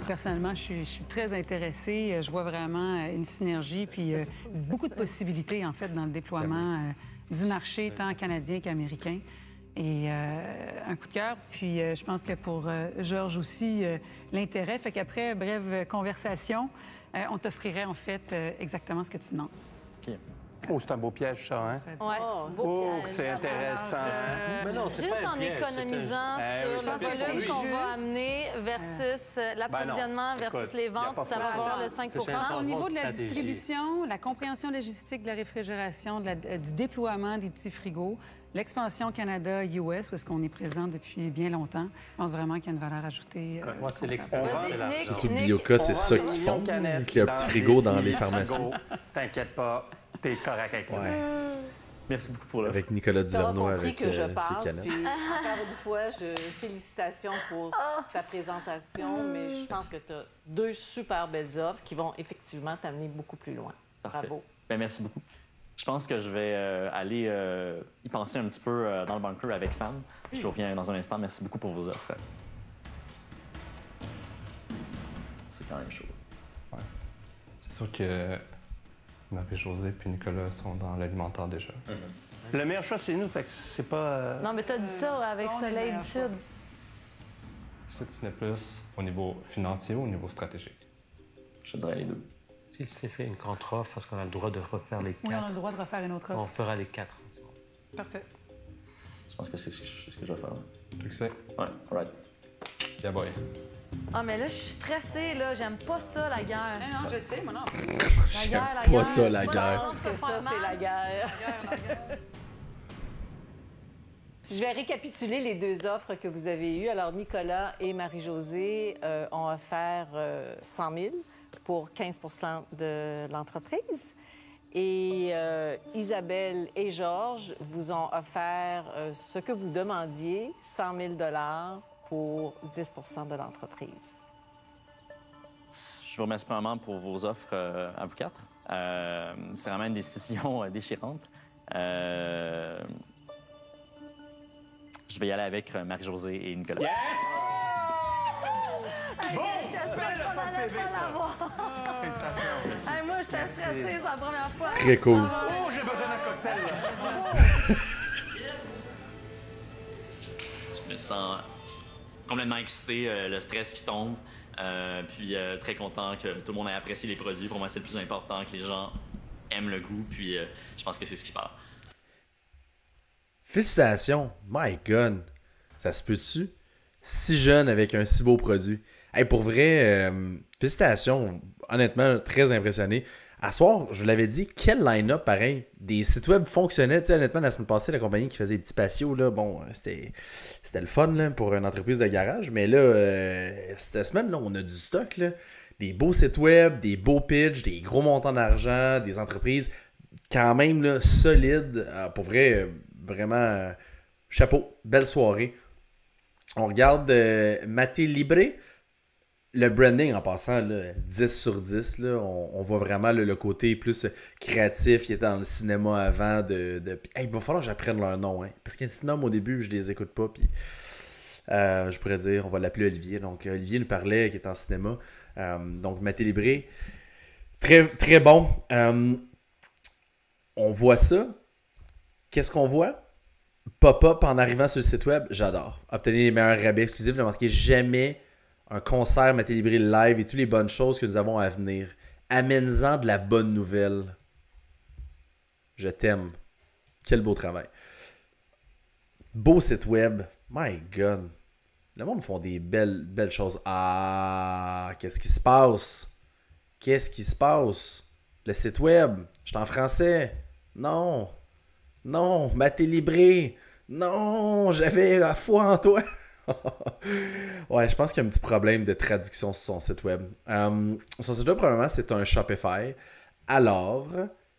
Personnellement, je suis, très intéressée. Je vois vraiment euh, une synergie, puis euh, beaucoup de possibilités, en fait, dans le déploiement. Ben du marché tant canadien qu'américain. Et euh, un coup de cœur. Puis euh, je pense que pour euh, Georges aussi, l'intérêt. Fait qu'après brève conversation, on t'offrirait en fait exactement ce que tu demandes. OK. Oh, c'est un beau piège, ça, hein? Ouais, c'est oh, oh, ah, ah, ah. intéressant. mais non, Juste pas en économisant sur le volume qu'on va amener versus euh, ben l'approvisionnement versus les ventes, ça va faire le 5 Au niveau de la distribution, la compréhension logistique de la réfrigération, euh, du déploiement des petits frigos, L'expansion Canada-US, où est-ce qu'on est présent depuis bien longtemps, je pense vraiment qu'il y a une valeur ajoutée. Moi, euh, c'est l'expansion. Surtout Bioca, c'est ça qu'ils font. a un petit frigo dans les pharmacies. T'inquiète pas, correct avec moi. Euh. Merci beaucoup pour le. Avec Nicolas Duvernoy avec que je euh, parle. encore une fois, félicitations pour ah. ta présentation, mais je pense que tu as deux super belles offres qui vont effectivement t'amener beaucoup plus loin. Bravo. Ben, merci beaucoup. Je pense que je vais euh, aller y penser un petit peu dans le bunker avec Sam. Je reviens dans un instant. Merci beaucoup pour vos offres. C'est quand même chaud. Ouais. C'est sûr que Marie-Josée puis Nicolas sont dans l'alimentaire déjà. Le meilleur choix, c'est nous, fait que c'est pas... Euh, non, mais t'as dit ça euh, avec Soleil du Sud. Est-ce que tu venais plus au niveau financier ou au niveau stratégique? Je dirais les deux. S'il s'est fait une contre-offre, parce qu'on a le droit de refaire les quatre... Oui, on a le droit de refaire une autre offre. On fera les quatre. Parfait. Je pense que c'est ce que je vais faire. Tu sais? Ouais, all right. Yeah, boy. Ah, mais là, je suis stressée, là. J'aime pas ça, la guerre. non, je sais, moi non. La guerre, la guerre. pas ça, la guerre. C'est ça, c'est la guerre. Je vais récapituler les deux offres que vous avez eues. Alors, Nicolas et Marie-Josée euh, ont offert 100 euh, 000 pour 15 de l'entreprise. Et euh, Isabelle et Georges vous ont offert ce que vous demandiez, 100 000 pour 10 de l'entreprise. Je vous remercie vraiment pour vos offres euh, à vous quatre. Euh, c'est vraiment une décision euh, déchirante. Euh... Je vais y aller avec euh, Marc-José et Nicolas. Yes! Bon! Je Félicitations. moi, je t'ai stressée, c'est la première fois. Très cool. Oh, j'ai besoin d'un cocktail. yes! Je me sens complètement excité, euh, le stress qui tombe. Euh, puis euh, très content que tout le monde ait apprécié les produits. Pour moi, c'est le plus important, que les gens aiment le goût. Puis je pense que c'est ce qui part. Félicitations. My God. Ça se peut-tu? Si jeune avec un si beau produit. et pour vrai, félicitations. Honnêtement, très impressionné à soir, je vous l'avais dit, quel line-up pareil. Des sites web fonctionnaient. honnêtement, la semaine passée, la compagnie qui faisait des petits patios, là, bon, euh, c'était, le fun là, pour une entreprise de garage. Mais là, euh, cette semaine, là, on a du stock. Là. Des beaux sites web, des beaux pitchs, des gros montants d'argent, des entreprises quand même solides. Euh, pour vrai, vraiment, chapeau. Belle soirée. On regarde Mathé Maté Libré le branding en passant, 10 sur 10, là, on, voit vraiment le côté plus créatif. qui était dans le cinéma avant. De, il va falloir que j'apprenne leur nom. Hein, parce qu'un sinon, au début, je les écoute pas. Puis, euh, je pourrais dire, on va l'appeler Olivier. Donc, euh, Olivier nous parlait qui est en cinéma. Euh, donc, Mathé Libré. Très, très bon. on voit ça. Qu'est-ce qu'on voit? Pop-up en arrivant sur le site web, j'adore. Obtenir les meilleurs rabais exclusifs, ne manquez jamais un concert le live et toutes les bonnes choses que nous avons à venir. Amène-en de la bonne nouvelle. Je t'aime. Quel beau travail. Beau site web. My God. Le monde font des belles, belles choses. Ah, qu'est-ce qui se passe? Qu'est-ce qui se passe? Le site web. Je suis en français. Non. Non. ma Libré. Non. J'avais la foi en toi. ouais, je pense qu'il y a un petit problème de traduction sur son site web. Hum, son site web, probablement, c'est un Shopify. Alors,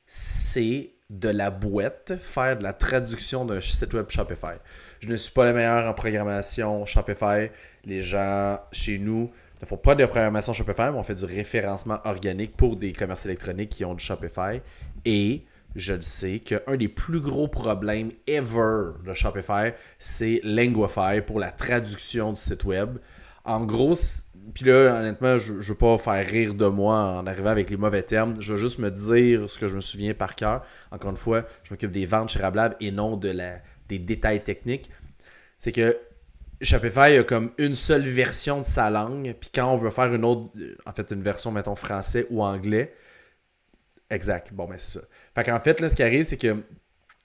c'est de la boîte faire de la traduction d'un site web Shopify. Je ne suis pas le meilleur en programmation Shopify. Les gens chez nous ne font pas de programmation Shopify, mais on fait du référencement organique pour des commerces électroniques qui ont du Shopify. Et je le sais, qu'un des plus gros problèmes ever de Shopify, c'est Languify pour la traduction du site web. En gros, puis là, honnêtement, je ne veux pas faire rire de moi en arrivant avec les mauvais termes. Je veux juste me dire ce que je me souviens par cœur. Encore une fois, je m'occupe des ventes chez Rablab et non de des détails techniques. C'est que Shopify a comme une seule version de sa langue, puis quand on veut faire une autre, en fait, une version, mettons, français ou anglais, exact, bon, mais c'est ça. Fait qu'en fait, là, ce qui arrive, c'est que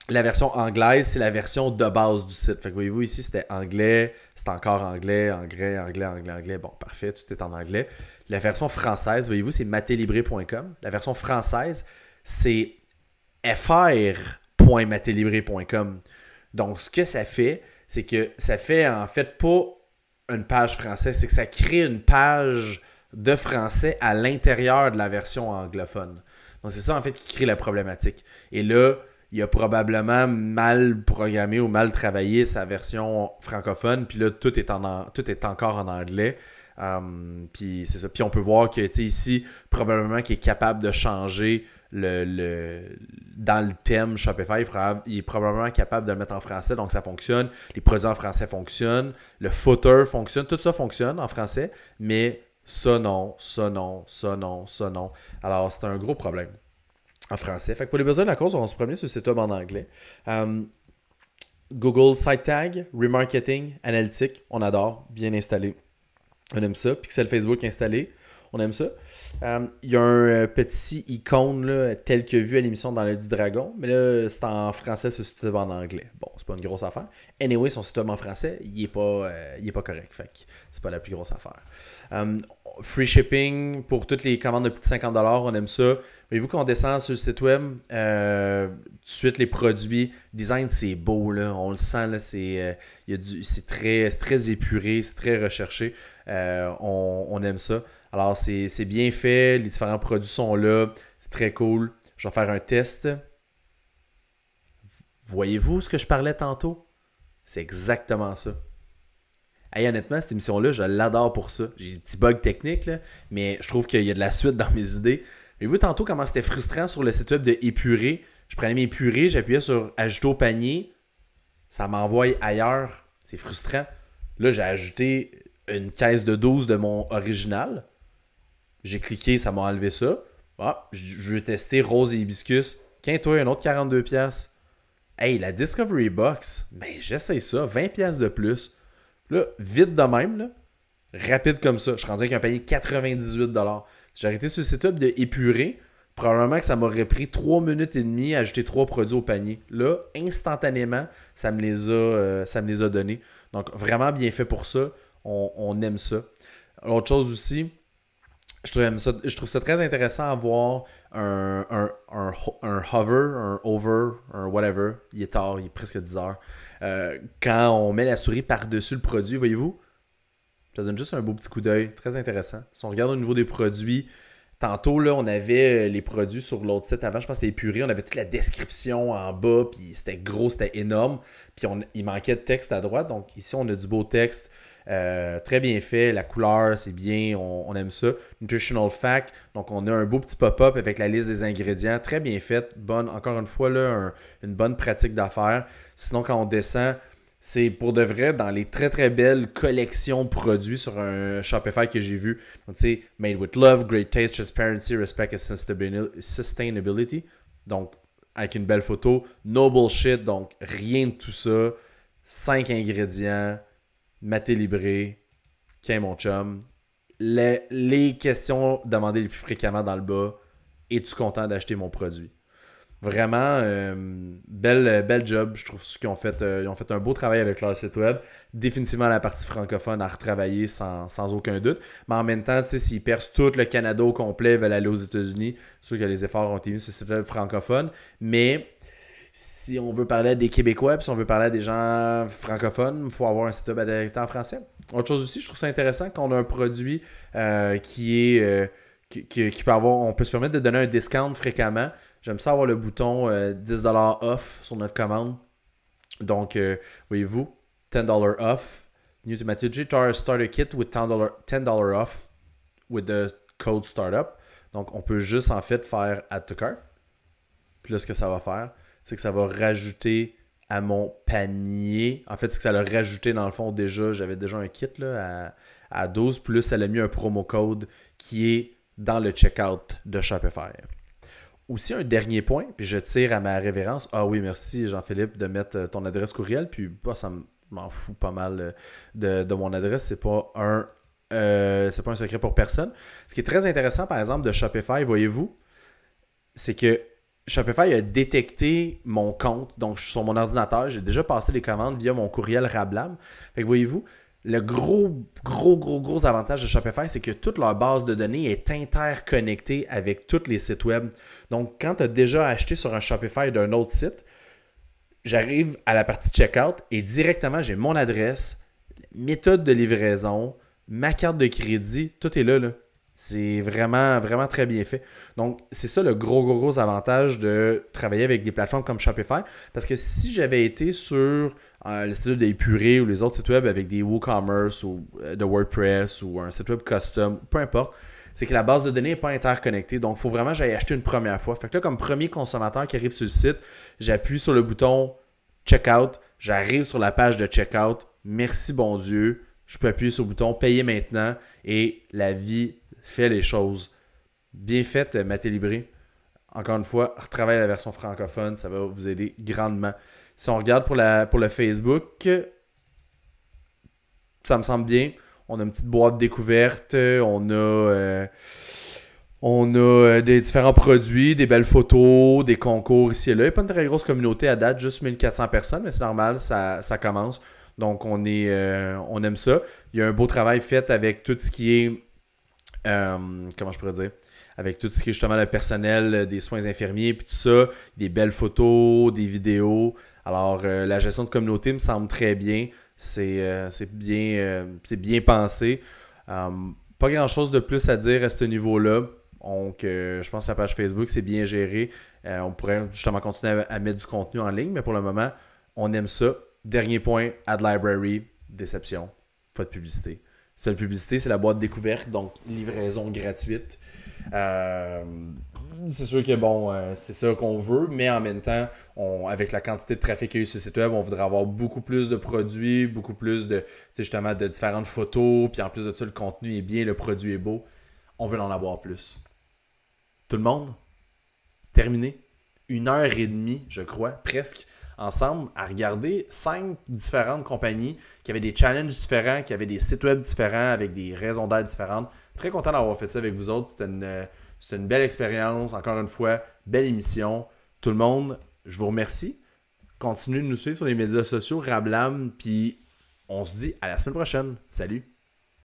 la version anglaise, c'est la version de base du site. Fait voyez-vous, ici, c'était anglais, c'est encore anglais, anglais, anglais, anglais, anglais. Bon, parfait, tout est en anglais. La version française, voyez-vous, c'est matelibré.com. La version française, c'est fr.matelibré.com. Donc, ce que ça fait, c'est que ça fait en fait pas une page française, c'est que ça crée une page de français à l'intérieur de la version anglophone. Donc, c'est ça, en fait, qui crée la problématique. Et là, il a probablement mal programmé ou mal travaillé sa version francophone, puis là, tout est, tout est encore en anglais. Hum, puis c'est ça. Puis on peut voir que, tu ici, probablement qu'il est capable de changer le, le, dans le thème Shopify, il est probablement capable de le mettre en français, donc ça fonctionne. Les produits en français fonctionnent, le footer fonctionne, tout ça fonctionne en français, mais ça non, ça non, ça non, ça non. Alors, c'est un gros problème en français. Fait que pour les besoins de la cause, on se promet sur site web en anglais. Hum, Google Site Tag, Remarketing, Analytics, on adore, bien installé. On aime ça. Pixel Facebook installé, on aime ça. Hum, il y a un euh, petit icône tel que vu à l'émission dans l'œil du dragon, mais là, c'est en français ce site en anglais. Bon, c'est pas une grosse affaire. Anyway, son site en français, il est pas, euh, il est pas correct. Fait que c'est pas la plus grosse affaire. Hum, free shipping pour toutes les commandes de plus de 50 on aime ça. Voyez-vous qu'on descend sur le site web, euh, tout de suite les produits, le design c'est beau, là, on le sent, euh, c'est, très, très épuré, c'est très recherché, euh, on, on, aime ça. Alors c'est, bien fait, les différents produits sont là, c'est très cool. Je vais faire un test. Voyez-vous ce que je parlais tantôt? C'est exactement ça honnêtement, cette émission-là, je l'adore pour ça. J'ai des petits bugs techniques, mais je trouve qu'il y a de la suite dans mes idées. Mais vu tantôt comment c'était frustrant sur le site web de épurer. Je prenais mes purées, j'appuyais sur ajouter au panier, ça m'envoie ailleurs. C'est frustrant. Là, j'ai ajouté une caisse de 12 de mon original. J'ai cliqué, ça m'a enlevé ça. Ah, je vais tester rose et hibiscus. toi un autre 42$. Hey, la Discovery Box, ben j'essaye ça, 20$ de plus. Là, vite de même, rapide comme ça. Je suis rendu avec un panier 98 Si j'arrêtais ce setup de épurer, probablement que ça m'aurait pris 3 minutes et demie à ajouter 3 produits au panier. Là, instantanément, ça me les a, euh, ça me les a donnés. Donc, vraiment bien fait pour ça. On, aime ça. Autre chose aussi, je trouve, ça, trouve ça très intéressant à un, un, hover, un over, un whatever. Il est tard, il est presque 10 heures. Euh, quand on met la souris par-dessus le produit, voyez-vous, ça donne juste un beau petit coup d'œil, très intéressant. Si on regarde au niveau des produits, tantôt, là, on avait euh, les produits sur l'autre site avant, je pense que c'était épuré, on avait toute la description en bas, puis c'était gros, c'était énorme, puis on, il manquait de texte à droite, donc ici, on a du beau texte, euh, très bien fait, la couleur, c'est bien, on, aime ça. Nutritional Fact, donc on a un beau petit pop-up avec la liste des ingrédients, très bien faite, bonne, encore une fois, là, une bonne pratique d'affaires. Sinon, quand on descend, c'est pour de vrai dans les très très belles collections produits sur un Shopify que j'ai vu. Donc, tu sais, Made with Love, Great Taste, Transparency, Respect and Sustainability. Donc, avec une belle photo. No bullshit, donc rien de tout ça. Cinq ingrédients Mathé Libré, est mon chum. Les, questions demandées les plus fréquemment dans le bas. Es-tu content d'acheter mon produit? Vraiment, euh, bel, job. Je trouve qu'ils ont fait, euh, ils ont fait un beau travail avec leur site web. Définitivement, la partie francophone a retravaillé sans, aucun doute. Mais en même temps, s'ils percent tout le Canada au complet, veulent aller aux États-Unis, c'est sûr que les efforts ont été mis sur le site web francophone. Mais si on veut parler à des Québécois, puis si on veut parler à des gens francophones, il faut avoir un setup adapté en français. Autre chose aussi, je trouve ça intéressant qu'on a un produit euh, qui est euh, qui, peut avoir, on peut se permettre de donner un discount fréquemment. J'aime ça avoir le bouton 10$ euh, off sur notre commande. Donc, voyez-vous, 10$ off. New Tomato Starter Kit with $10, $10 off with the code startup. Donc, on peut juste en fait faire add to cart. Puis là, ce que ça va faire, c'est que ça va rajouter à mon panier. En fait, c'est que ça l'a rajouté dans le fond déjà. J'avais déjà un kit là, à, 12, plus elle a mis un promo code qui est dans le checkout de Shopify. Aussi, un dernier point, puis je tire à ma révérence. Ah oui, merci Jean-Philippe de mettre euh, ton adresse courriel, puis bah, ça m'en fout pas mal euh, de, mon adresse. C'est pas un. Euh, c'est pas un secret pour personne. Ce qui est très intéressant, par exemple, de Shopify, voyez-vous, c'est que Shopify a détecté mon compte. Donc, je suis sur mon ordinateur. J'ai déjà passé les commandes via mon courriel Rablam. Fait que voyez-vous, le gros, gros, gros, gros avantage de Shopify, c'est que toute leur base de données est interconnectée avec tous les sites web. Donc, quand tu as déjà acheté sur un Shopify d'un autre site, j'arrive à la partie checkout et directement, j'ai mon adresse, méthode de livraison, ma carte de crédit, tout est là. là. C'est vraiment, vraiment très bien fait. Donc, c'est ça le gros, gros, gros avantage de travailler avec des plateformes comme Shopify. Parce que si j'avais été sur euh, le site des purées ou les autres sites web avec des WooCommerce ou euh, de WordPress ou un site web custom, peu importe, c'est que la base de données n'est pas interconnectée. Donc, il faut vraiment que j'aille acheter une première fois. Fait que là, comme premier consommateur qui arrive sur le site, j'appuie sur le bouton Checkout. J'arrive sur la page de Checkout. Merci, bon Dieu. Je peux appuyer sur le bouton Payer maintenant et la vie fait les choses bien faites, euh, Mathé Libré. Encore une fois, retravaille la version francophone, ça va vous aider grandement. Si on regarde pour, la, pour le Facebook, ça me semble bien. On a une petite boîte découverte, on a, euh, on a euh, des différents produits, des belles photos, des concours ici et là. Il n'y a pas une très grosse communauté à date, juste 1400 personnes, mais c'est normal, ça, ça commence. Donc on, est, on aime ça. Il y a un beau travail fait avec tout ce qui est euh, comment je pourrais dire, avec tout ce qui est justement le personnel euh, des soins infirmiers, puis tout ça, des belles photos, des vidéos. Alors, euh, la gestion de communauté me semble très bien. C'est bien, bien pensé. pas grand-chose de plus à dire à ce niveau-là. Donc, je pense que la page Facebook, c'est bien géré. on pourrait justement continuer à, mettre du contenu en ligne, mais pour le moment, on aime ça. Dernier point, Ad Library, déception, pas de publicité. Seule publicité, c'est la boîte découverte, donc livraison gratuite. Euh, c'est sûr que bon, euh, c'est ça qu'on veut, mais en même temps, on, avec la quantité de trafic qu'il y a eu sur le site web, on voudrait avoir beaucoup plus de produits, beaucoup plus de justement de différentes photos, puis en plus de ça, le contenu est bien, le produit est beau. On veut en avoir plus. Tout le monde? C'est terminé. Une heure et demie, je crois, presque, ensemble à regarder cinq différentes compagnies qui avaient des challenges différents, qui avaient des sites web différents, avec des raisons d'être différentes. Très content d'avoir fait ça avec vous autres. C'était une, euh, une belle expérience. Encore une fois, belle émission. Tout le monde, je vous remercie. Continuez de nous suivre sur les médias sociaux, Rablam, puis on se dit à la semaine prochaine. Salut!